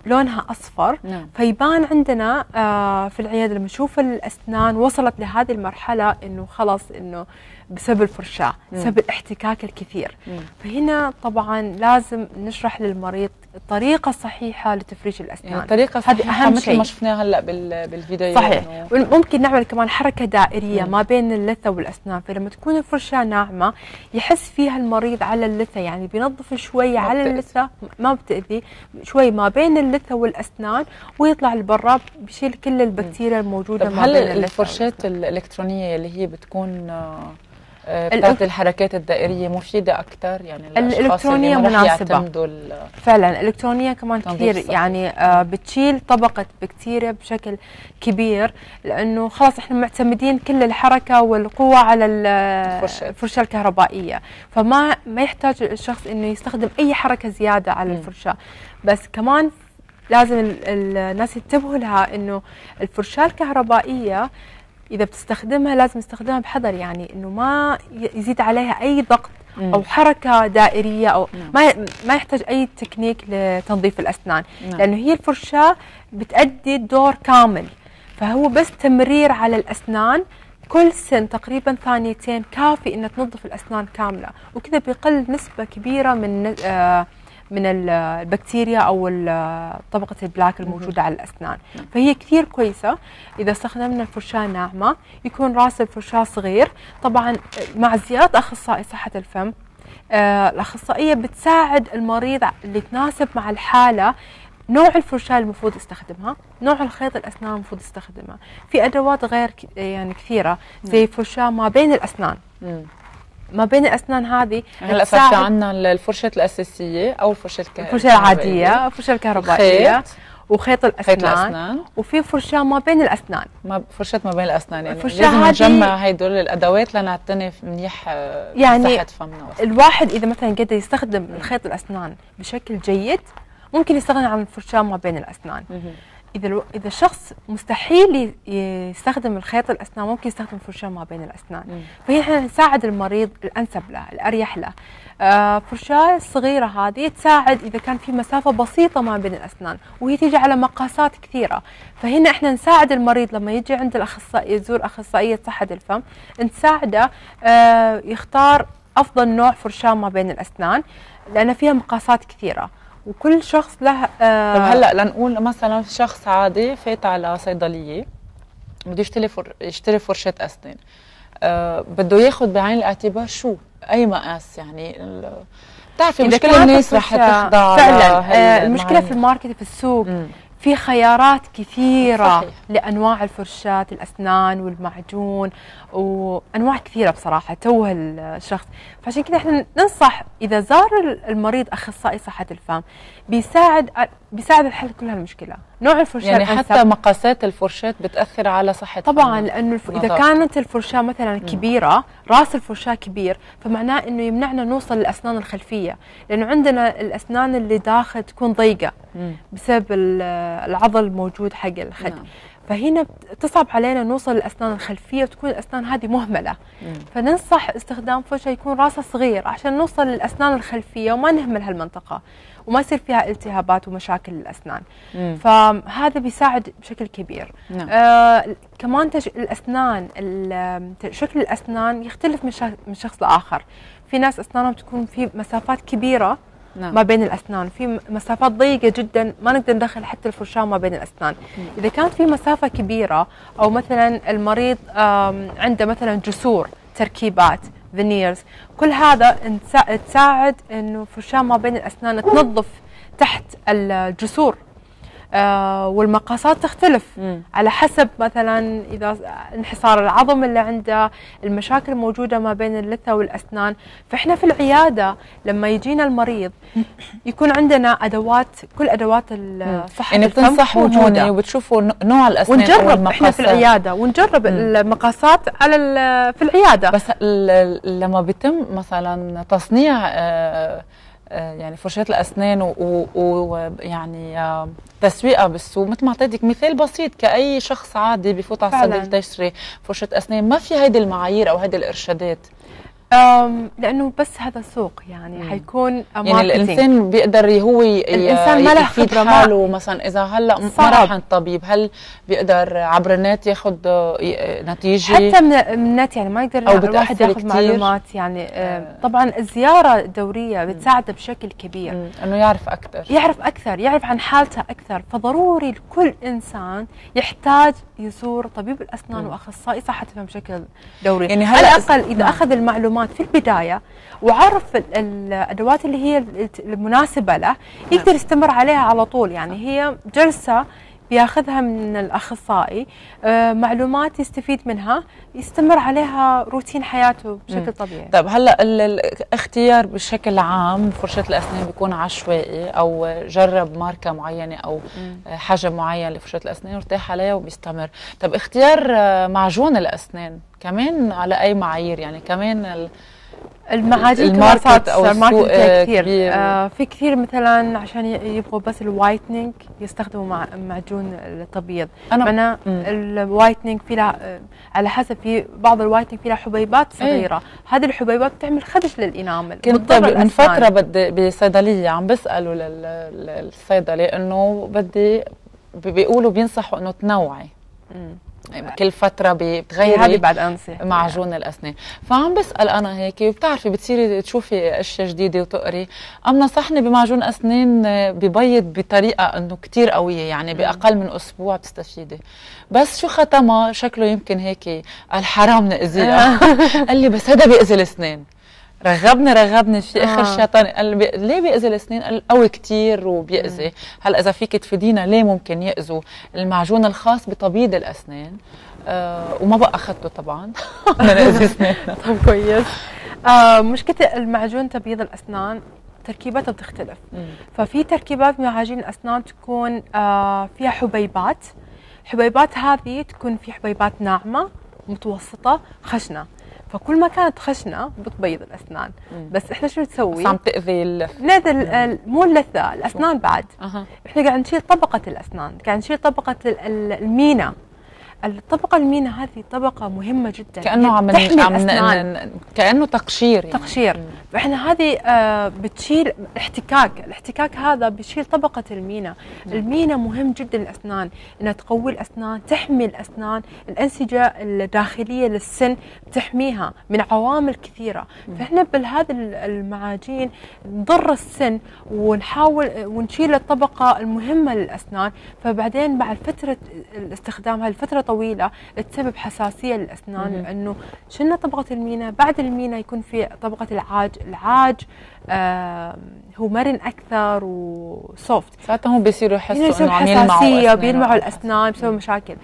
لونها اصفر نعم. فيبان عندنا آه في العياده لما نشوف الاسنان وصلت لهذه المرحله انه خلاص انه بسبب الفرشاة بسبب الاحتكاك الكثير مم. فهنا طبعا لازم نشرح للمريض الطريقة الصحيحة لتفريج الأسنان يعني الطريقة الصحيحة هذه أهم مثل شيء. ما شفناها هلأ بالفيديو يعني صحيح يعني ممكن نعمل كمان حركة دائرية مم. ما بين اللثة والأسنان فلما تكون الفرشاة ناعمة يحس فيها المريض على اللثة يعني بينظف شوي على اللثة ما بتأذي شوي ما بين اللثة والأسنان ويطلع لبرا بشيل كل البكتيريا الموجودة ما بين هل الفرشاة الإلكترونية اللي هي بتكون آه، آه، بتاعت الحركات الدائريه مفيده اكثر يعني الالكترونيه يعني مناسبه فعلا الالكترونيه كمان كثير صحيح. يعني آه، بتشيل طبقه بكتيريا بشكل كبير لانه خلاص احنا معتمدين كل الحركه والقوه على الفرشه, الكهربائيه فما ما يحتاج الشخص انه يستخدم اي حركه زياده على الفرشه بس كمان لازم الناس ينتبهوا لها انه الفرشاه الكهربائيه اذا بتستخدمها لازم تستخدمها بحذر يعني انه ما يزيد عليها اي ضغط مم. او حركه دائريه او نعم. ما ما يحتاج اي تكنيك لتنظيف الاسنان نعم. لانه هي الفرشاه بتأدي دور كامل فهو بس تمرير على الاسنان كل سن تقريبا ثانيتين كافي انها تنظف الاسنان كامله وكذا بيقل نسبه كبيره من آه من البكتيريا او طبقه البلاك الموجوده على الاسنان فهي كثير كويسه اذا استخدمنا الفرشاه ناعمه يكون راس الفرشاه صغير طبعا مع زياره اخصائي صحه الفم آه، الاخصائيه بتساعد المريض اللي تناسب مع الحاله نوع الفرشاة المفروض استخدمها نوع الخيط الأسنان المفروض استخدمها في أدوات غير يعني كثيرة نعم. زي فرشاة ما بين الأسنان ما بين الاسنان هذه هلا صار في عندنا الفرشه الاساسيه او الفرشه الكهربائيه الفرشه العاديه الفرشه الكهربائيه وخيط الاسنان, خيط الأسنان. وفي فرشاه ما بين الاسنان ما فرشه ما بين الاسنان يعني لازم نجمع هدول الادوات لنعتني منيح آه، يعني صحه فمنا الواحد اذا مثلا قدر يستخدم خيط الاسنان بشكل جيد ممكن يستغني عن الفرشاه ما بين الاسنان اذا اذا الشخص مستحيل يستخدم الخيط الاسنان ممكن يستخدم فرشاه ما بين الاسنان فهنا فهي احنا نساعد المريض الانسب له الاريح له آه فرشاه الصغيره هذه تساعد اذا كان في مسافه بسيطه ما بين الاسنان وهي تيجي على مقاسات كثيره فهنا احنا نساعد المريض لما يجي عند الاخصائي يزور اخصائيه صحه الفم نساعده آه يختار افضل نوع فرشاه ما بين الاسنان لان فيها مقاسات كثيره وكل شخص له آه، طب هلا لنقول مثلا شخص عادي فات على صيدليه بده يشتري فر... يشتري فرشه اسنان آه بده ياخذ بعين الاعتبار شو اي مقاس يعني ال... بتعرفي مشكله الناس رح تخضع فعلا آه المشكله في الماركت في السوق مم. في خيارات كثيرة صحيح. لأنواع الفرشات الأسنان والمعجون وأنواع كثيرة بصراحة توه الشخص فعشان كذا احنا ننصح إذا زار المريض أخصائي صحة الفم بيساعد بيساعد الحل كل هالمشكله نوع الفرشاه يعني حتى مقاسات الفرشاه بتاثر على صحه طبعا يعني لانه الف... اذا كانت الفرشاه مثلا كبيره راس الفرشاه كبير فمعناه انه يمنعنا نوصل للاسنان الخلفيه لانه عندنا الاسنان اللي داخل تكون ضيقه بسبب العضل الموجود حق الخد نعم. فهنا تصعب علينا نوصل للاسنان الخلفيه وتكون الاسنان هذه مهمله فننصح استخدام فرشاه يكون راسها صغير عشان نوصل للاسنان الخلفيه وما نهمل هالمنطقه وما يصير فيها التهابات ومشاكل الاسنان مم. فهذا بيساعد بشكل كبير نعم. آه كمان تش... الاسنان شكل الاسنان يختلف من, شخ... من شخص لاخر في ناس اسنانهم تكون في مسافات كبيره نعم. ما بين الاسنان في مسافات ضيقه جدا ما نقدر ندخل حتى الفرشاه ما بين الاسنان اذا كانت في مسافه كبيره او مثلا المريض عنده مثلا جسور تركيبات فينيرز كل هذا تساعد انه فرشاه ما بين الاسنان تنظف تحت الجسور آه، والمقاسات تختلف مم. على حسب مثلا اذا انحسار العظم اللي عنده المشاكل الموجوده ما بين اللثه والاسنان فاحنا في العياده لما يجينا المريض يكون عندنا ادوات كل ادوات صحه يعني بتنصح موجوده وبتشوفوا نوع الاسنان ونجرب احنا في العياده ونجرب مم. المقاسات على في العياده بس لما بيتم مثلا تصنيع آه آه، يعني فرشاة الأسنان ويعني آه، تسويقها بالسوق مثل ما اعطيتك مثال بسيط كأي شخص عادي بفوت على الصندوق تشتري فرشة أسنان ما في هيدي المعايير أو هيدي الإرشادات لانه بس هذا سوق يعني مم. حيكون يعني الانسان بيقدر هو آه، الانسان ما له خبره حاله مثلا اذا هلا ما راح عند طبيب هل بيقدر عبر النت ياخذ آه، آه، نتيجه حتى من النت يعني ما يقدر أو الواحد ياخذ معلومات يعني طبعا الزياره الدوريه بتساعده بشكل كبير مم. انه يعرف اكثر يعرف اكثر يعرف عن حالته اكثر فضروري لكل انسان يحتاج يزور طبيب الاسنان واخصائي صحته بشكل دوري يعني هلا على الاقل اذا نعم. اخذ المعلومات المعلومات في البدايه وعرف الادوات اللي هي المناسبه له يقدر نعم. يستمر عليها على طول يعني هي جلسه بياخذها من الاخصائي آه، معلومات يستفيد منها يستمر عليها روتين حياته بشكل طبيعي طيب هلا الاختيار بشكل عام فرشه الاسنان بيكون عشوائي او جرب ماركه معينه او حجم معين لفرشه الاسنان وارتاح عليها وبيستمر طب اختيار آه، معجون الاسنان كمان على اي معايير يعني كمان المعاجين الماركت صارت او السوق آه، كثير كبير. آه في كثير مثلا عشان يبغوا بس الوايتنينج يستخدموا مع معجون التبييض انا, أنا الوايتنينج في لها آه، على حسب في بعض الوايتنينج في لها حبيبات إيه. صغيره ايه؟ هذه الحبيبات بتعمل خدش للانامل كنت من فتره بدي بصيدليه عم بسالوا للصيدلي انه بدي بيقولوا بينصحوا انه تنوعي أيوة. كل فتره بتغيري بعد انسي معجون الاسنان فعم بسال انا هيك بتعرفي بتصيري تشوفي اشياء جديده وتقري ام نصحني بمعجون اسنان ببيض بطريقه انه كثير قويه يعني باقل من اسبوع بتستفيدي، بس شو ختمها شكله يمكن هيك قال حرام ناذيها قال لي بس هذا بيأذي الاسنان رغبني رغبني في اخر آه. شيطان قال بي... ليه بيأذي الاسنان؟ قال قوي كثير وبيأذي، هلا اذا فيك تفيدينا ليه ممكن يأذوا المعجون الخاص بتبييض الاسنان آه وما بقى اخذته طبعا طب كويس آه مشكله المعجون تبييض الاسنان تركيباتها بتختلف مم. ففي تركيبات معاجين الاسنان تكون آه فيها حبيبات حبيبات هذه تكون في حبيبات ناعمه متوسطه خشنه فكل ما كانت خشنه بتبيض الاسنان مم. بس احنا شو نسوي؟ عم تاذي لا مو اللثه الاسنان بعد أه. احنا قاعد نشيل طبقه الاسنان قاعد نشيل طبقه المينا الطبقه المينا هذه طبقه مهمه جدا كانه عم عم كانه تقشير يعني. تقشير فاحنا هذه آه، بتشيل احتكاك الاحتكاك هذا بيشيل طبقه المينا المينا مهم جدا للاسنان انها تقوي الاسنان تحمي الاسنان الانسجه الداخليه للسن تحميها من عوامل كثيره فاحنا بهذه المعاجين نضر السن ونحاول ونشيل الطبقه المهمه للاسنان فبعدين بعد فتره الاستخدام هاي الفتره طويله تسبب حساسيه للاسنان لانه شلنا طبقه المينا بعد المينا يكون في طبقه العاج العاج آه هو مرن اكثر وسوفت ساعتها هم بيصيروا يحسوا انه عم حساسيه بيلمعوا الاسنان بسبب مشاكل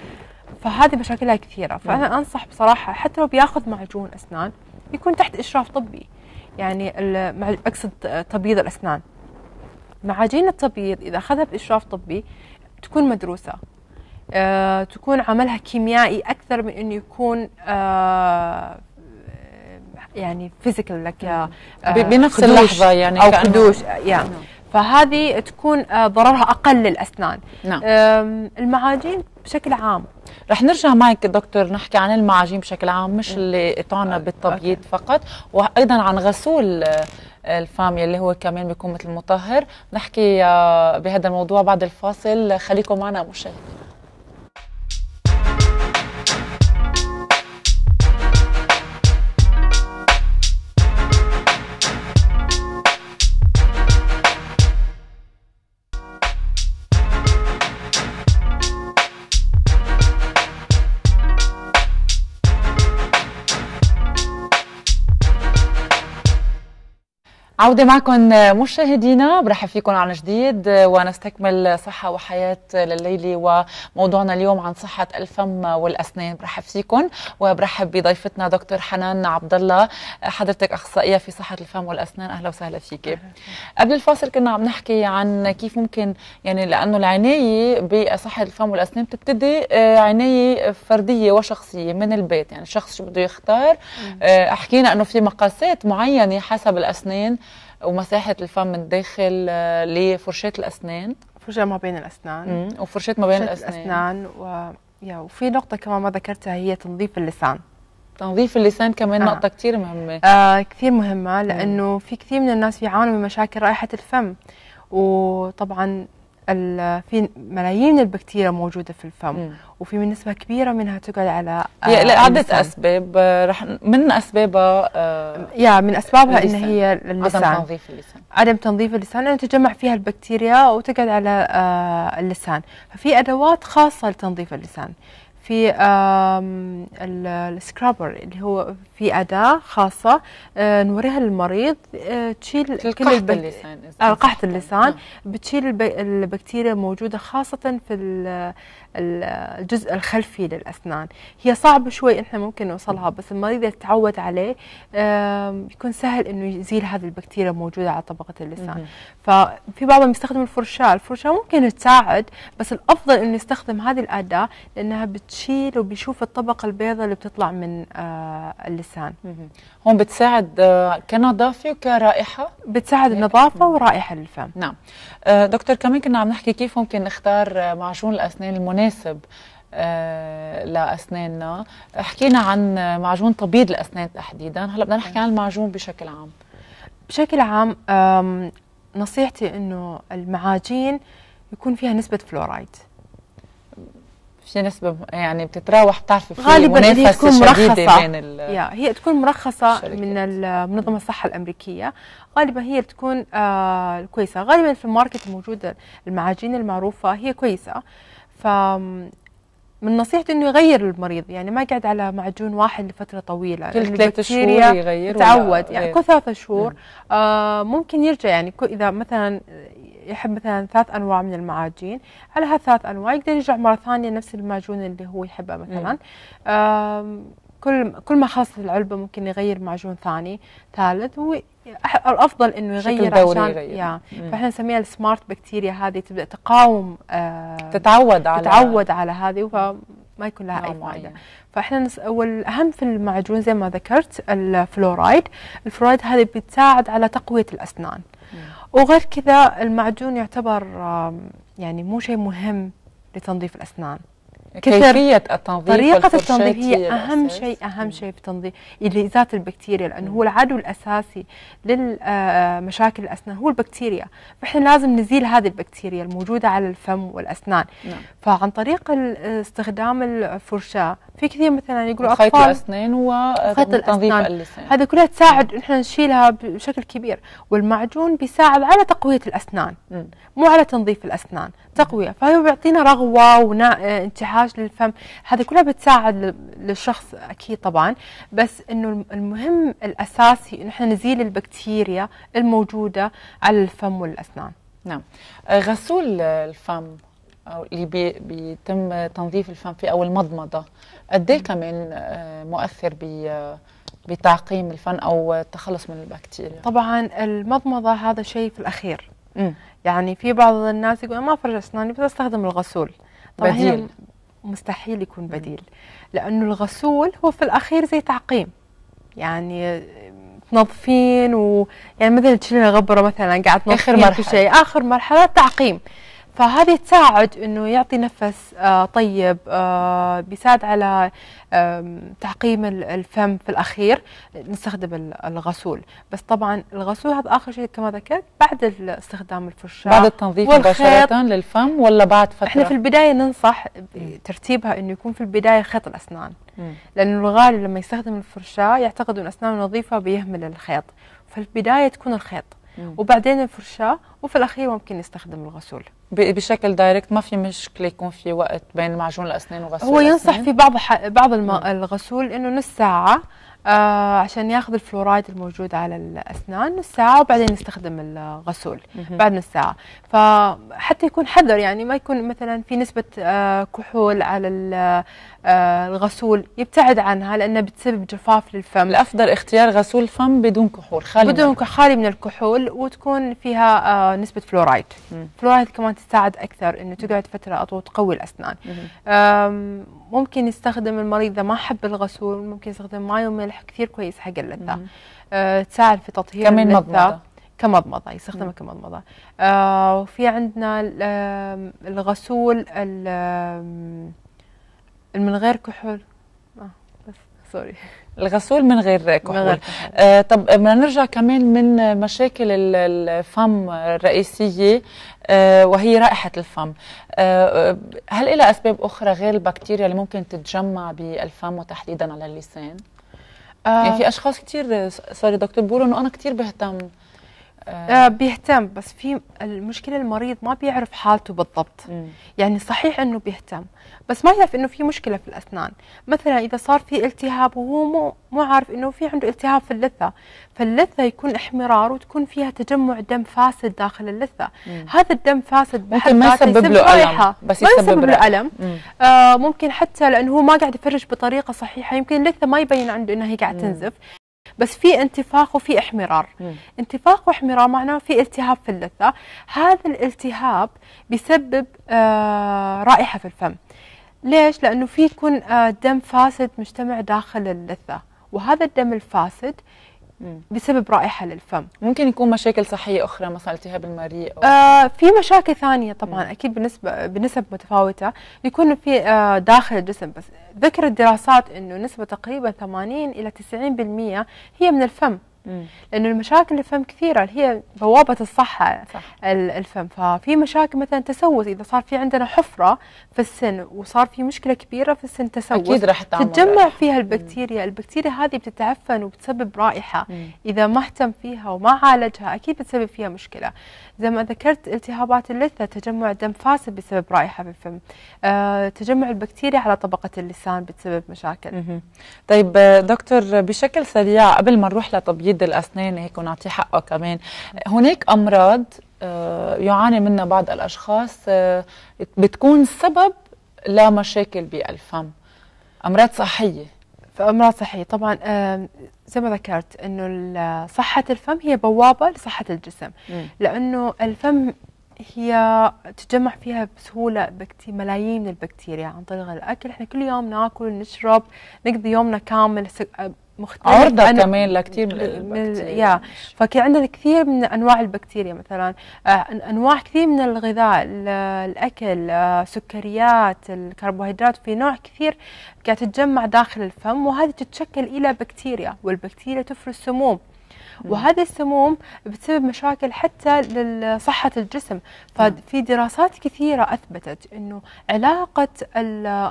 فهذه مشاكلها كثيره فانا مم. انصح بصراحه حتى لو بياخذ معجون اسنان يكون تحت اشراف طبي يعني اقصد تبييض الاسنان معاجين التبييض اذا اخذها باشراف طبي تكون مدروسه آه تكون عملها كيميائي اكثر من انه يكون آه يعني فيزيكال لك آه بنفس اللحظه يعني او خدوش يعني آه، نعم. فهذه تكون آه، ضررها اقل للاسنان نعم. المعاجين بشكل عام رح نرجع معك دكتور نحكي عن المعاجين بشكل عام مش اللي اطعنا آه، بالتبييض فقط وايضا عن غسول الفم اللي هو كمان بيكون مثل مطهر نحكي بهذا الموضوع بعد الفاصل خليكم معنا مشاهدين عودة معكم مشاهدينا برحب فيكم عن جديد ونستكمل صحة وحياة الليلة وموضوعنا اليوم عن صحة الفم والأسنان برحب فيكم وبرحب بضيفتنا دكتور حنان عبد الله حضرتك أخصائية في صحة الفم والأسنان أهلا وسهلا فيك قبل الفاصل كنا عم نحكي عن كيف ممكن يعني لأنه العناية بصحة الفم والأسنان بتبتدي آه، عناية فردية وشخصية من البيت يعني الشخص شو بده يختار آه، حكينا أنه في مقاسات معينة حسب الأسنان ومساحه الفم من الداخل آه، لفرشاه الاسنان فرشاه ما بين الاسنان وفرشاه ما بين الاسنان, الأسنان و... يا وفي نقطة كمان ما ذكرتها هي تنظيف اللسان تنظيف اللسان كمان آه. نقطة كثير مهمة آه كثير مهمة لأنه في كثير من الناس بيعانوا من مشاكل رائحة الفم وطبعا في ملايين البكتيريا موجوده في الفم مم. وفي من نسبه كبيره منها تقعد على آه، لعده اسباب آه، رح من اسبابها آه يا من اسبابها اللسان. ان هي اللسان عدم تنظيف اللسان عدم تنظيف اللسان لان تجمع فيها البكتيريا وتقعد على آه اللسان ففي ادوات خاصه لتنظيف اللسان في السكرابر اللي هو في أداة خاصة آه، نوريها للمريض آه، تشيل كل البك... اللسان آه، قحط اللسان نعم. بتشيل البكتيريا الموجودة خاصة في الجزء الخلفي للأسنان هي صعبة شوي إحنا ممكن نوصلها بس المريض إذا تعود عليه يكون سهل إنه يزيل هذه البكتيريا الموجودة على طبقة اللسان ففي بعضهم يستخدم الفرشاة الفرشاة ممكن تساعد بس الأفضل إنه يستخدم هذه الأداة لأنها بتشيل وبيشوف الطبقة البيضاء اللي بتطلع من آه، اللسان هون بتساعد آه، كنظافة وكرائحة بتساعد النظافة ورائحة الفم نعم آه، دكتور كمان كنا عم نحكي كيف ممكن نختار معجون الأسنان المناسب مناسب آه، لاسناننا حكينا عن معجون تبييض الاسنان تحديدا هلا بدنا نحكي عن المعجون بشكل عام بشكل عام نصيحتي انه المعاجين يكون فيها نسبه فلورايد في نسبة يعني بتتراوح بتعرفي في غالبا هي تكون مرخصة بين هي تكون مرخصة الشركات. من منظمة الصحة الأمريكية غالبا هي تكون آه كويسة غالبا في الماركت الموجودة المعاجين المعروفة هي كويسة آه من نصيحتي انه يغير المريض يعني ما يقعد على معجون واحد لفتره طويله كل ثلاث شهور يغير تعود يعني كل ثلاث شهور نعم. آه ممكن يرجع يعني اذا مثلا يحب مثلا ثلاث انواع من المعاجين على هالثلاث انواع يقدر يرجع مره ثانيه نفس المعجون اللي هو يحبه مثلا نعم. كل كل ما خلصت العلبة ممكن يغير معجون ثاني ثالث هو الافضل انه يغير عشان يغير. يعني فاحنا نسميها السمارت بكتيريا هذه تبدا تقاوم آه تتعود على تتعود على هذه فما يكون لها اي فائده فاحنا نس... والاهم في المعجون زي ما ذكرت الفلورايد الفلورايد هذه بتساعد على تقويه الاسنان وغير كذا المعجون يعتبر يعني مو شيء مهم لتنظيف الاسنان كيفيه التنظيف طريقه التنظيف هي اهم شيء اهم شيء في تنظيف ذات البكتيريا لانه هو العدو الاساسي للمشاكل الاسنان هو البكتيريا فاحنا لازم نزيل هذه البكتيريا الموجوده على الفم والاسنان نعم. فعن طريق استخدام الفرشاه في كثير مثلا يقولوا اطفال خيط الاسنان وخيط اللسان هذا كلها تساعد نعم. احنا نشيلها بشكل كبير والمعجون بيساعد على تقويه الاسنان مو على تنظيف الاسنان تقويه فهو بيعطينا رغوه وانتحار علاج للفم هذا كلها بتساعد للشخص اكيد طبعا بس انه المهم الاساسي انه احنا نزيل البكتيريا الموجوده على الفم والاسنان نعم آه، غسول الفم او اللي بي بيتم تنظيف الفم فيه او المضمضه قد ايه كمان آه، مؤثر ب آه، بتعقيم الفم او التخلص من البكتيريا طبعا المضمضه هذا شيء في الاخير م. يعني في بعض الناس يقول ما فرج اسناني بس استخدم الغسول طبعا بديل مستحيل يكون بديل لانه الغسول هو في الاخير زي تعقيم يعني تنظفين ويعني مثلا تشيلين غبره مثلا قاعد تنظفين اخر مرحله شيء اخر مرحله تعقيم فهذه تساعد انه يعطي نفس آه، طيب آه، بيساعد على تعقيم الفم في الاخير نستخدم الغسول بس طبعا الغسول هذا اخر شيء كما ذكرت بعد استخدام الفرشاه بعد التنظيف مباشره للفم ولا بعد فتره احنا في البدايه ننصح ترتيبها انه يكون في البدايه خيط الاسنان لانه الغالب لما يستخدم الفرشاه يعتقد ان اسنانه نظيفه بيهمل الخيط فالبدايه تكون الخيط وبعدين الفرشاه وفي الاخير ممكن نستخدم الغسول بشكل دايركت ما في مشكله يكون في وقت بين معجون الاسنان وغسول هو ينصح الأسنين. في بعض بعض الغسول انه نص ساعه آه عشان ياخذ الفلورايد الموجود على الاسنان نص ساعه وبعدين يستخدم الغسول بعد نص ساعه فحتى يكون حذر يعني ما يكون مثلا في نسبه آه كحول على آه الغسول يبتعد عنها لانها بتسبب جفاف للفم الافضل اختيار غسول فم بدون كحول خالي بدون من خالي من الكحول وتكون فيها آه نسبه فلورايد مم. فلورايد كمان تساعد اكثر انه تقعد فتره اطول تقوي الاسنان ممكن يستخدم المريض اذا ما حب الغسول ممكن يستخدم ماي وملح كثير كويس حق اللثه آه تساعد في تطهير كمين اللثه كمضمضه يستخدمها كمضمضه آه وفي عندنا الغسول من غير كحول آه بس سوري الغسول من غير كحول آه طب بدنا نرجع كمان من مشاكل الفم الرئيسيه آه وهي رائحه الفم آه, آه، هل لها اسباب اخرى غير البكتيريا اللي ممكن تتجمع بالفم وتحديدا على اللسان آه يعني في اشخاص كثير سوري دكتور بيقولوا انه انا كثير بهتم آه،, آه بيهتم بس في المشكله المريض ما بيعرف حالته بالضبط مم. يعني صحيح انه بيهتم بس ما يعرف انه في مشكله في الاسنان مثلا اذا صار في التهاب وهو مو مو عارف انه في عنده التهاب في اللثه فاللثه يكون احمرار وتكون فيها تجمع دم فاسد داخل اللثه مم. هذا الدم فاسد بحد ما يسبب له الم بس يسبب, يسبب له الم آه ممكن حتى لانه هو ما قاعد يفرش بطريقه صحيحه يمكن اللثه ما يبين عنده انها هي قاعده تنزف بس في انتفاخ وفي احمرار مم. انتفاخ واحمرار معناه في التهاب في اللثه هذا الالتهاب بيسبب آه رائحه في الفم ليش لانه في يكون آه دم فاسد مجتمع داخل اللثه وهذا الدم الفاسد بسبب رائحه للفم ممكن يكون مشاكل صحيه اخرى مثلا التهاب المريء أو... آه في مشاكل ثانيه طبعا مم. اكيد بالنسبه بنسب متفاوته يكون في آه داخل الجسم بس ذكرت دراسات انه نسبه تقريبا 80 الى 90% هي من الفم لانه المشاكل الفم كثيره اللي هي بوابه الصحه صح. الفم ففي مشاكل مثلا تسوس اذا صار في عندنا حفره في السن وصار في مشكله كبيره في السن تسوس اكيد راح تتجمع فيها البكتيريا مم. البكتيريا هذه بتتعفن وبتسبب رائحه مم. اذا ما اهتم فيها وما عالجها اكيد بتسبب فيها مشكله زي ما ذكرت التهابات اللثة تجمع دم فاسد بسبب رائحة في الفم أه تجمع البكتيريا على طبقة اللسان بتسبب مشاكل مه. طيب آه، دكتور بشكل سريع قبل ما نروح لتبييض الأسنان هيك ونعطيه حقه كمان هناك أمراض آه، يعاني منها بعض الأشخاص آه، بتكون سبب لمشاكل بالفم أمراض صحية فامراض صحيه طبعا زي ما ذكرت انه صحه الفم هي بوابه لصحه الجسم لانه الفم هي تجمع فيها بسهوله بكتي ملايين من البكتيريا عن طريق الاكل احنا كل يوم ناكل نشرب نقضي يومنا كامل مختلف عرضة كمان لكثير من البكتيريا يا فكي عندنا كثير من انواع البكتيريا مثلا آه، انواع كثير من الغذاء الاكل آه، سكريات الكربوهيدرات في نوع كثير قاعد تتجمع داخل الفم وهذه تتشكل الى بكتيريا والبكتيريا تفرز سموم وهذه السموم بتسبب مشاكل حتى لصحة الجسم ففي دراسات كثيرة أثبتت أنه علاقة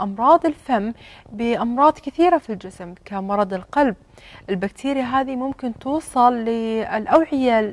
أمراض الفم بأمراض كثيرة في الجسم كمرض القلب البكتيريا هذه ممكن توصل للأوعية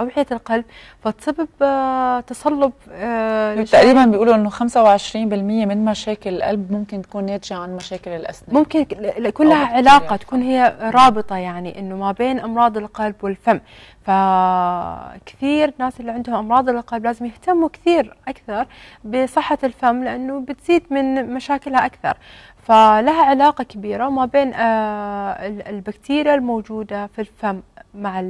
أوعية القلب فتسبب آه، تصلب آه، تقريبا بيقولوا انه 25% من مشاكل القلب ممكن تكون ناتجه عن مشاكل الاسنان ممكن كلها علاقه تكون هي رابطه يعني انه ما بين امراض القلب والفم فكثير ناس اللي عندهم امراض القلب لازم يهتموا كثير اكثر بصحه الفم لانه بتزيد من مشاكلها اكثر فلها علاقه كبيره ما بين آه، البكتيريا الموجوده في الفم مع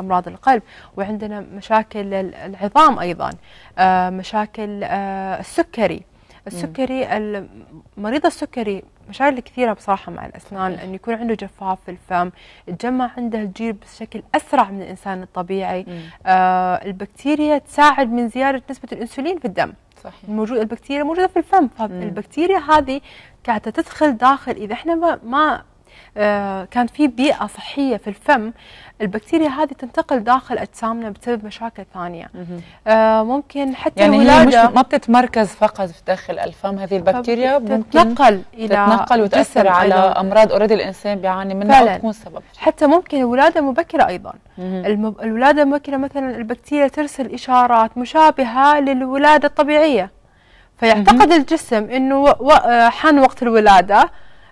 امراض القلب وعندنا مشاكل العظام ايضا آه، مشاكل آه، السكري السكري مريض السكري مشاكل كثيره بصراحه مع الاسنان انه يكون عنده جفاف في الفم تجمع عنده الجير بشكل اسرع من الانسان الطبيعي آه البكتيريا تساعد من زياده نسبه الانسولين في الدم صحيح موجود البكتيريا موجوده في الفم فالبكتيريا هذه قاعده تدخل داخل اذا احنا ما, ما آه، كان في بيئه صحيه في الفم البكتيريا هذه تنتقل داخل اجسامنا بسبب مشاكل ثانيه آه، ممكن حتى يعني الولاده هي ما بتتمركز فقط في داخل الفم هذه البكتيريا تتنقل الى تتنقل وتاثر على امراض اوريدي الانسان بيعاني منها فعلا. تكون سبب حتى ممكن الولاده مبكره ايضا المب... الولاده المبكره مثلا البكتيريا ترسل اشارات مشابهه للولاده الطبيعيه فيعتقد الجسم انه آه، حان وقت الولاده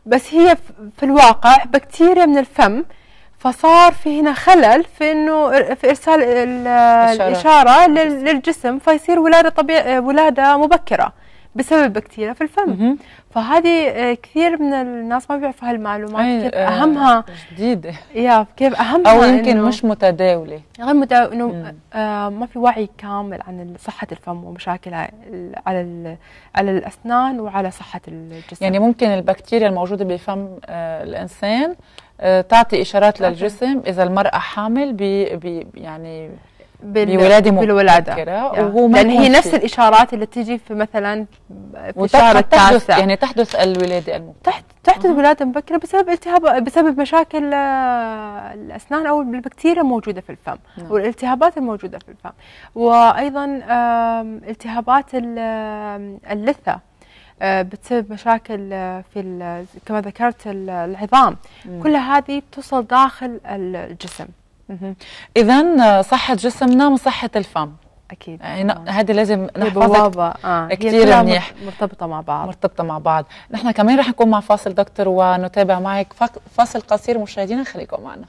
بس هي في الواقع بكتيريا من الفم فصار في هنا خلل في انه في ارسال الاشاره, الإشارة للجسم فيصير ولاده طبيعي ولاده مبكره بسبب بكتيريا في الفم فهذه آه، كثير من الناس ما بيعرفوا هالمعلومات كيف آه، اهمها جديده يا كيف اهمها او يمكن مش متداوله غير متداوله انه آه، ما في وعي كامل عن صحه الفم ومشاكلها على على الاسنان وعلى صحه الجسم يعني ممكن البكتيريا الموجوده بفم الانسان تعطي اشارات للجسم اذا المراه حامل بي بي يعني بال... مبكرة بالولاده yeah. لان هي نفس الاشارات اللي تجي في مثلا في الشهر التاسع يعني تحدث الولاده المبكره تحت تحدث آه. ولاده مبكره بسبب التهاب بسبب مشاكل آه، الاسنان او البكتيريا موجوده في الفم نعم. والالتهابات الموجوده في الفم وايضا التهابات اللثه آه، بتسبب مشاكل آه، في كما ذكرت العظام مم. كل هذه بتوصل داخل الجسم اذا آه، صحه جسمنا وصحه الفم اكيد يعني آه. هذه لازم نحفظها آه. كثير منيح مرتبطه مع بعض مرتبطه مع بعض نحن كمان رح نكون مع فاصل دكتور ونتابع معك فاصل قصير مشاهدينا خليكم معنا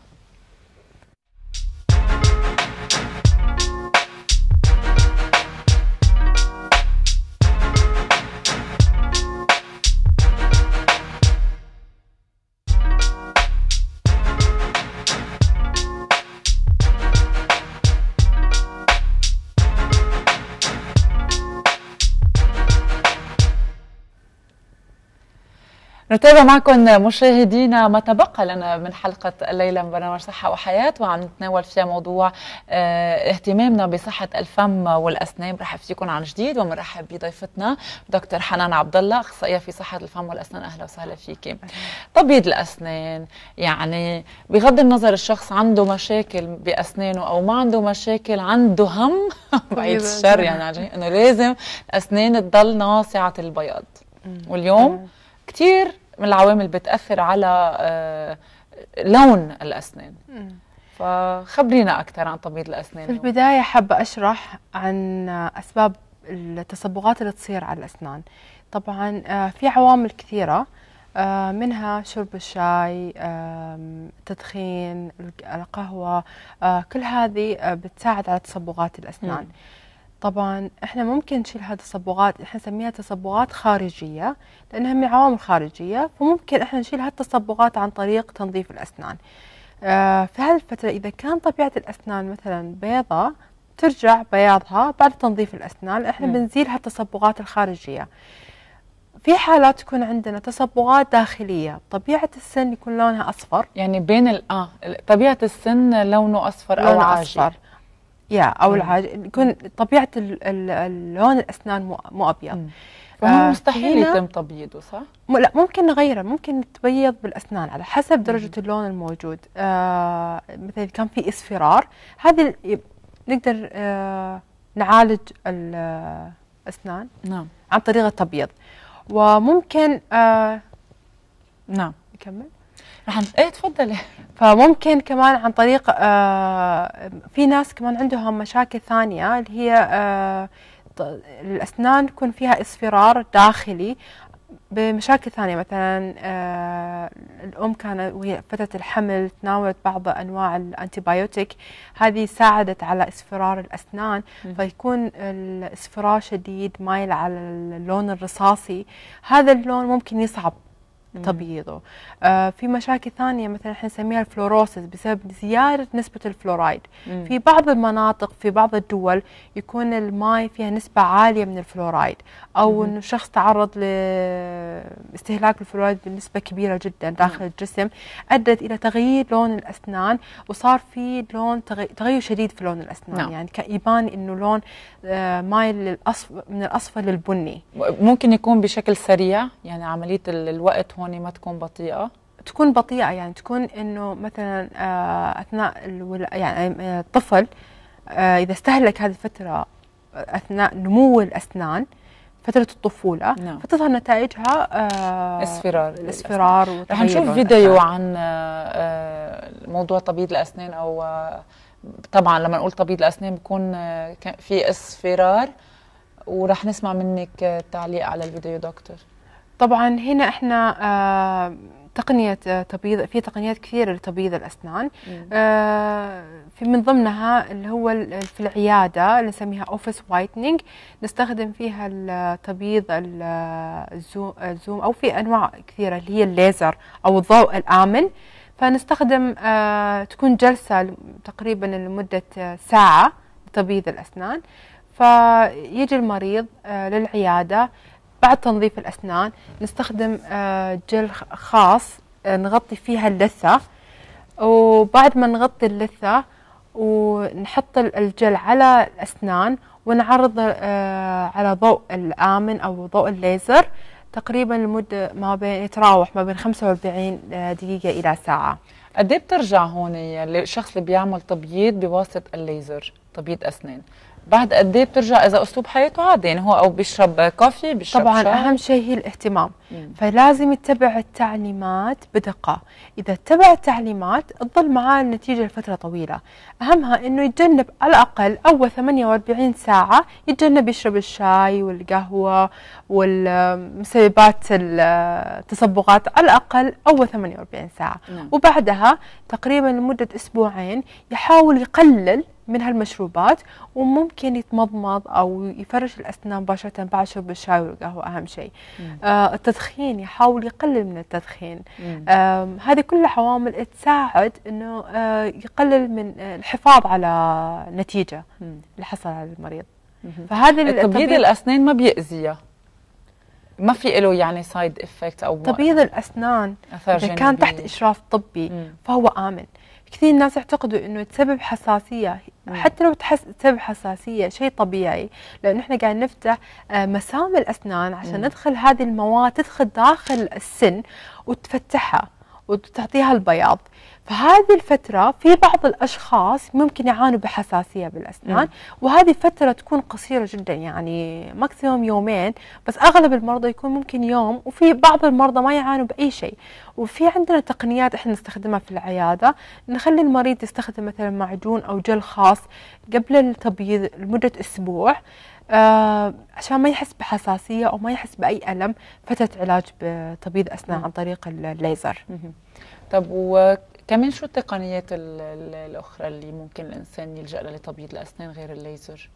نتابع معكم مشاهدينا ما تبقى لنا من حلقة الليلة من برنامج صحة وحياة وعم نتناول فيها موضوع آه، اهتمامنا بصحة الفم والأسنان برحب فيكم عن جديد ومرحب بضيفتنا دكتور حنان عبد الله أخصائية في صحة الفم والأسنان أهلا وسهلا فيك طبيب الأسنان يعني بغض النظر الشخص عنده مشاكل بأسنانه أو ما عنده مشاكل عنده هم بعيد الشر يعني إنه لازم الأسنان تضل ناصعة البياض واليوم كتير من العوامل بتاثر على آه، لون الاسنان فخبرينا اكثر عن تبييض الاسنان في البدايه حابه اشرح عن اسباب التصبغات اللي تصير على الاسنان طبعا آه، في عوامل كثيره آه، منها شرب الشاي تدخين القهوة كل هذه بتساعد على تصبغات الأسنان م. طبعا احنا ممكن نشيل هذه التصبغات احنا نسميها تصبغات خارجيه لانها من عوامل خارجيه فممكن احنا نشيل التصبغات عن طريق تنظيف الاسنان آه في هالفتره اذا كان طبيعه الاسنان مثلا بيضه ترجع بياضها بعد تنظيف الاسنان احنا م. نعم. بنزيل هالتصبغات الخارجيه في حالات تكون عندنا تصبغات داخلية طبيعة السن يكون لونها أصفر يعني بين ال... آه طبيعة السن لونه أصفر لونه أو عاجي أصفر يا او العاج يكون طبيعه لون الاسنان مو ابيض فهو مستحيل يتم تبييضه صح؟ م... لا ممكن نغيره ممكن نتبيض بالاسنان على حسب درجه مم. اللون الموجود آه مثلا اذا كان في اصفرار هذه نقدر آه نعالج الاسنان نعم عن طريق التبييض وممكن آه نعم نكمل رح ايه تفضلي فممكن كمان عن طريق آه في ناس كمان عندهم مشاكل ثانيه اللي هي آه الاسنان يكون فيها اصفرار داخلي بمشاكل ثانيه مثلا آه الام كانت وهي فتره الحمل تناولت بعض انواع الانتيبايوتيك هذه ساعدت على اصفرار الاسنان م. فيكون الاصفرار شديد مايل على اللون الرصاصي هذا اللون ممكن يصعب تبييضه آه في مشاكل ثانيه مثلا احنا نسميها الفلوروسس بسبب زياده نسبه الفلورايد مم. في بعض المناطق في بعض الدول يكون الماي فيها نسبه عاليه من الفلورايد او انه شخص تعرض لاستهلاك الفلورايد بنسبه كبيره جدا داخل مم. الجسم ادت الى تغيير لون الاسنان وصار في لون تغير شديد في لون الاسنان نعم. يعني يبان انه لون آه مايل للأصف من الاصفر للبني ممكن يكون بشكل سريع يعني عمليه الوقت هون ما تكون بطيئه تكون بطيئه يعني تكون انه مثلا آه، اثناء يعني آه، الطفل آه، اذا استهلك هذه الفتره اثناء نمو الاسنان فترة الطفولة نعم. فتظهر نتائجها آه اصفرار الاصفرار رح نشوف فيديو عن آه موضوع تبييض الأسنان أو آه طبعا لما نقول تبييض الأسنان بكون آه في اصفرار ورح نسمع منك تعليق على الفيديو دكتور طبعا هنا احنا آه، تقنية آه، تبييض في تقنيات كثيرة لتبييض الأسنان آه، في من ضمنها اللي هو في العيادة اللي نسميها أوفيس وايتنينج نستخدم فيها التبييض الزوم أو في أنواع كثيرة اللي هي الليزر أو الضوء الآمن فنستخدم تكون جلسة تقريبا لمدة ساعة لتبييض الأسنان فيجي المريض للعيادة بعد تنظيف الأسنان نستخدم آه، جل خاص آه، نغطي فيها اللثة وبعد ما نغطي اللثة ونحط الجل على الأسنان ونعرض آه، على ضوء الآمن أو ضوء الليزر تقريبا لمدة ما بين يتراوح ما بين 45 دقيقة إلى ساعة قد إيه بترجع هون الشخص اللي بيعمل تبييض بواسطة الليزر تبييض أسنان بعد قد ايه بترجع اذا اسلوب حياته عادي يعني هو او بيشرب كوفي بيشرب طبعا شاي. اهم شيء هي الاهتمام مم. فلازم يتبع التعليمات بدقه اذا اتبع التعليمات تظل معاه النتيجه لفتره طويله اهمها انه يتجنب على الاقل اول 48 ساعه يتجنب يشرب الشاي والقهوه والمسببات التصبغات على الاقل اول 48 ساعه مم. وبعدها تقريبا لمده اسبوعين يحاول يقلل من هالمشروبات وممكن يتمضمض او يفرش الاسنان مباشره بعد شرب الشاي والقهوه اهم شيء آه التدخين يحاول يقلل من التدخين آه هذه كلها عوامل تساعد انه آه يقلل من آه، الحفاظ على نتيجه اللي حصل على المريض فهذا تبييض الاسنان ما بيأذيه ما في له يعني سايد افكت او تبييض الاسنان اذا كان تحت اشراف طبي مم. فهو امن كثير ناس يعتقدوا انه تسبب حساسيه حتى لو تحس تسبب حساسيه شيء طبيعي لانه احنا قاعد نفتح آه، مسام الاسنان عشان ندخل هذه المواد تدخل داخل السن وتفتحها وتعطيها البياض فهذه الفترة في بعض الأشخاص ممكن يعانوا بحساسية بالأسنان م. وهذه فترة تكون قصيرة جدا يعني ماكسيموم يومين بس أغلب المرضى يكون ممكن يوم وفي بعض المرضى ما يعانوا بأي شيء وفي عندنا تقنيات احنا نستخدمها في العيادة نخلي المريض يستخدم مثلا معجون أو جل خاص قبل التبييض لمدة أسبوع آه عشان ما يحس بحساسية أو ما يحس بأي ألم فترة علاج بتبييض أسنان عن طريق الليزر طب كمان شو التقنيات الاخرى اللي ممكن الانسان يلجا لها لتبييض الاسنان غير الليزر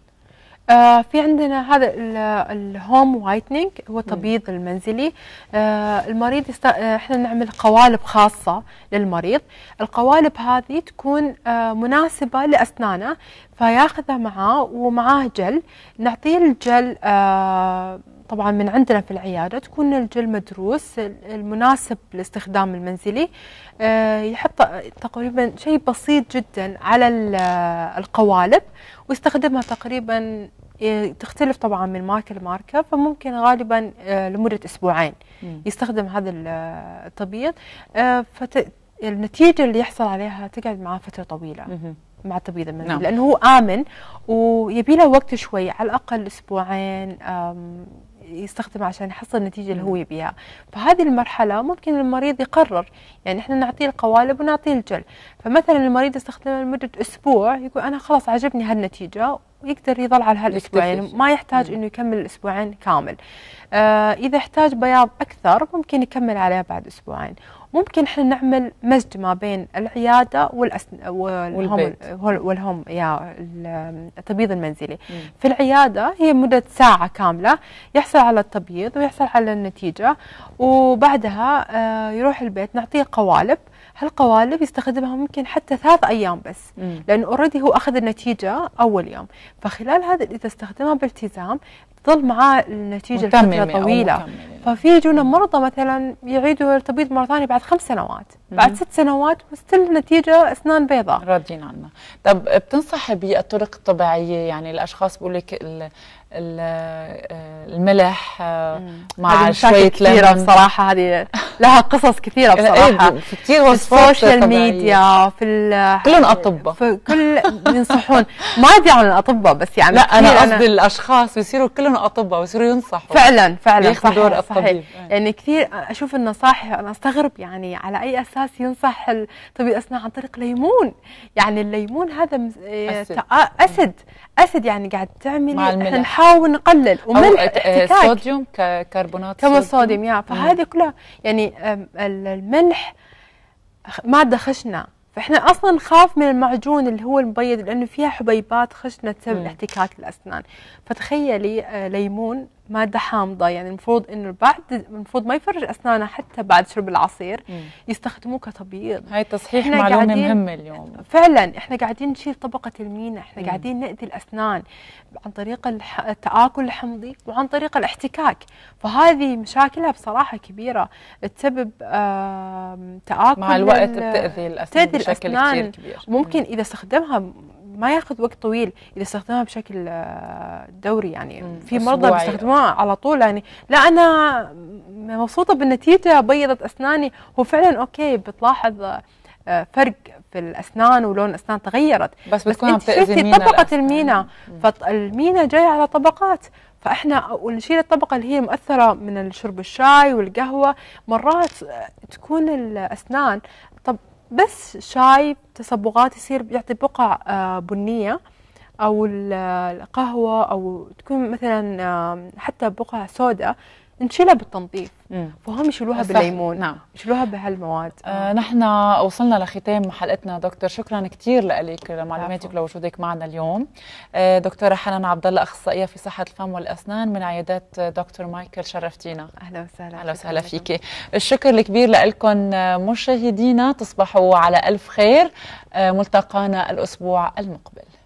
آه في عندنا هذا الهوم وايتنينج هو التبييض المنزلي آه المريض يست... آه، احنا نعمل قوالب خاصة للمريض القوالب هذه تكون آه مناسبة لأسنانه فياخذها معاه ومعاه جل نعطيه الجل آه طبعا من عندنا في العياده تكون الجل مدروس المناسب للاستخدام المنزلي آه، يحط تقريبا شيء بسيط جدا على آه، القوالب ويستخدمها تقريبا آه، تختلف طبعا من ماركه لماركه فممكن غالبا لمده اسبوعين يستخدم هذا التبييض فالنتيجه اللي يحصل عليها تقعد معاه فتره طويله مع التبييض المنزلي نعم. لانه هو امن ويبي له وقت شوي على الاقل اسبوعين يستخدم عشان يحصل النتيجه اللي هو يبيها فهذه المرحله ممكن المريض يقرر يعني احنا نعطيه القوالب ونعطيه الجل فمثلا المريض يستخدمها لمده اسبوع يقول انا خلاص عجبني هالنتيجه ويقدر يظل على هالاسبوع يعني ما يحتاج انه يكمل الاسبوعين كامل آه اذا احتاج بياض اكثر ممكن يكمل عليها بعد اسبوعين ممكن احنا نعمل مزج ما بين العياده والأسن... والهوم والهم يا التبييض المنزلي مم. في العياده هي مده ساعه كامله يحصل على التبييض ويحصل على النتيجه وبعدها آه، يروح البيت نعطيه قوالب هالقوالب يستخدمها ممكن حتى ثلاث ايام بس لانه اوريدي هو اخذ النتيجه اول يوم فخلال هذا اذا استخدمها بالتزام تظل معاه النتيجه لفتره طويله ففي يجونا مرضى مثلا يعيدوا التبييض مره ثانيه بعد خمس سنوات بعد ست سنوات وستل نتيجه اسنان بيضاء راضيين عنها طب بتنصح بالطرق الطبيعيه يعني الاشخاص بيقول لك الملح مع شويه كثيره بصراحه هذه لها قصص كثيره إيه، بصراحه إيه، في كثير وصفات في السوشيال ميديا في كلهم اطباء في كل ينصحون ما ادري عن الاطباء بس يعني لا انا قصدي الاشخاص بيصيروا كلهم اطباء بيصيروا ينصحوا فعلا فعلا صحيح دور الطبيب إيه. يعني كثير اشوف النصائح انا استغرب يعني على اي اساس ينصح طبيب أسنان عن طريق ليمون يعني الليمون هذا اسد اسد, أسد يعني قاعد تعملي مع الملح نحاول نقلل وملح آه، الصوديوم صوديوم كربونات كما الصوديوم يا فهذه كلها يعني الملح ماده خشنه فاحنا اصلا نخاف من المعجون اللي هو المبيض لانه فيها حبيبات خشنه تسبب احتكاك الاسنان فتخيلي آه، ليمون ماده حامضه يعني المفروض انه بعد المفروض ما يفرج اسنانه حتى بعد شرب العصير يستخدموه كتبييض هاي تصحيح معلومه مهمه اليوم فعلا احنا قاعدين نشيل طبقه المينا احنا مم. قاعدين ناذي الاسنان عن طريق التاكل الحمضي وعن طريق الاحتكاك فهذه مشاكلها بصراحه كبيره تسبب تاكل مع الوقت بتاذي الاسنان بشكل كثير كبير ممكن اذا استخدمها ما ياخذ وقت طويل اذا استخدمها بشكل آه، دوري يعني في مرضى بيستخدموها على طول يعني لا انا مبسوطه بالنتيجه بيضت اسناني هو فعلا اوكي بتلاحظ آه، فرق في الاسنان ولون الاسنان تغيرت بس, بتكون بس انت شفتي طبقه المينا فالمينا جايه على طبقات فاحنا ونشيل الطبقه اللي هي مؤثره من شرب الشاي والقهوه مرات آه، تكون الاسنان بس شاي تصبغات يصير بيعطي بقع آه، بنية أو آه، القهوة أو تكون مثلا حتى بقع سوداء نشيلها بالتنظيف فهم يشيلوها بالليمون نعم يشيلوها بهالمواد آه نحن وصلنا لختام حلقتنا دكتور شكرا كثير لك لمعلوماتك لوجودك معنا اليوم آه دكتوره حنان عبد الله اخصائيه في صحه الفم والاسنان من عيادات آه، دكتور مايكل شرفتينا اهلا وسهلا اهلا وسهلا فيك الشكر الكبير لكم آه، مشاهدينا تصبحوا على الف خير آه ملتقانا الاسبوع المقبل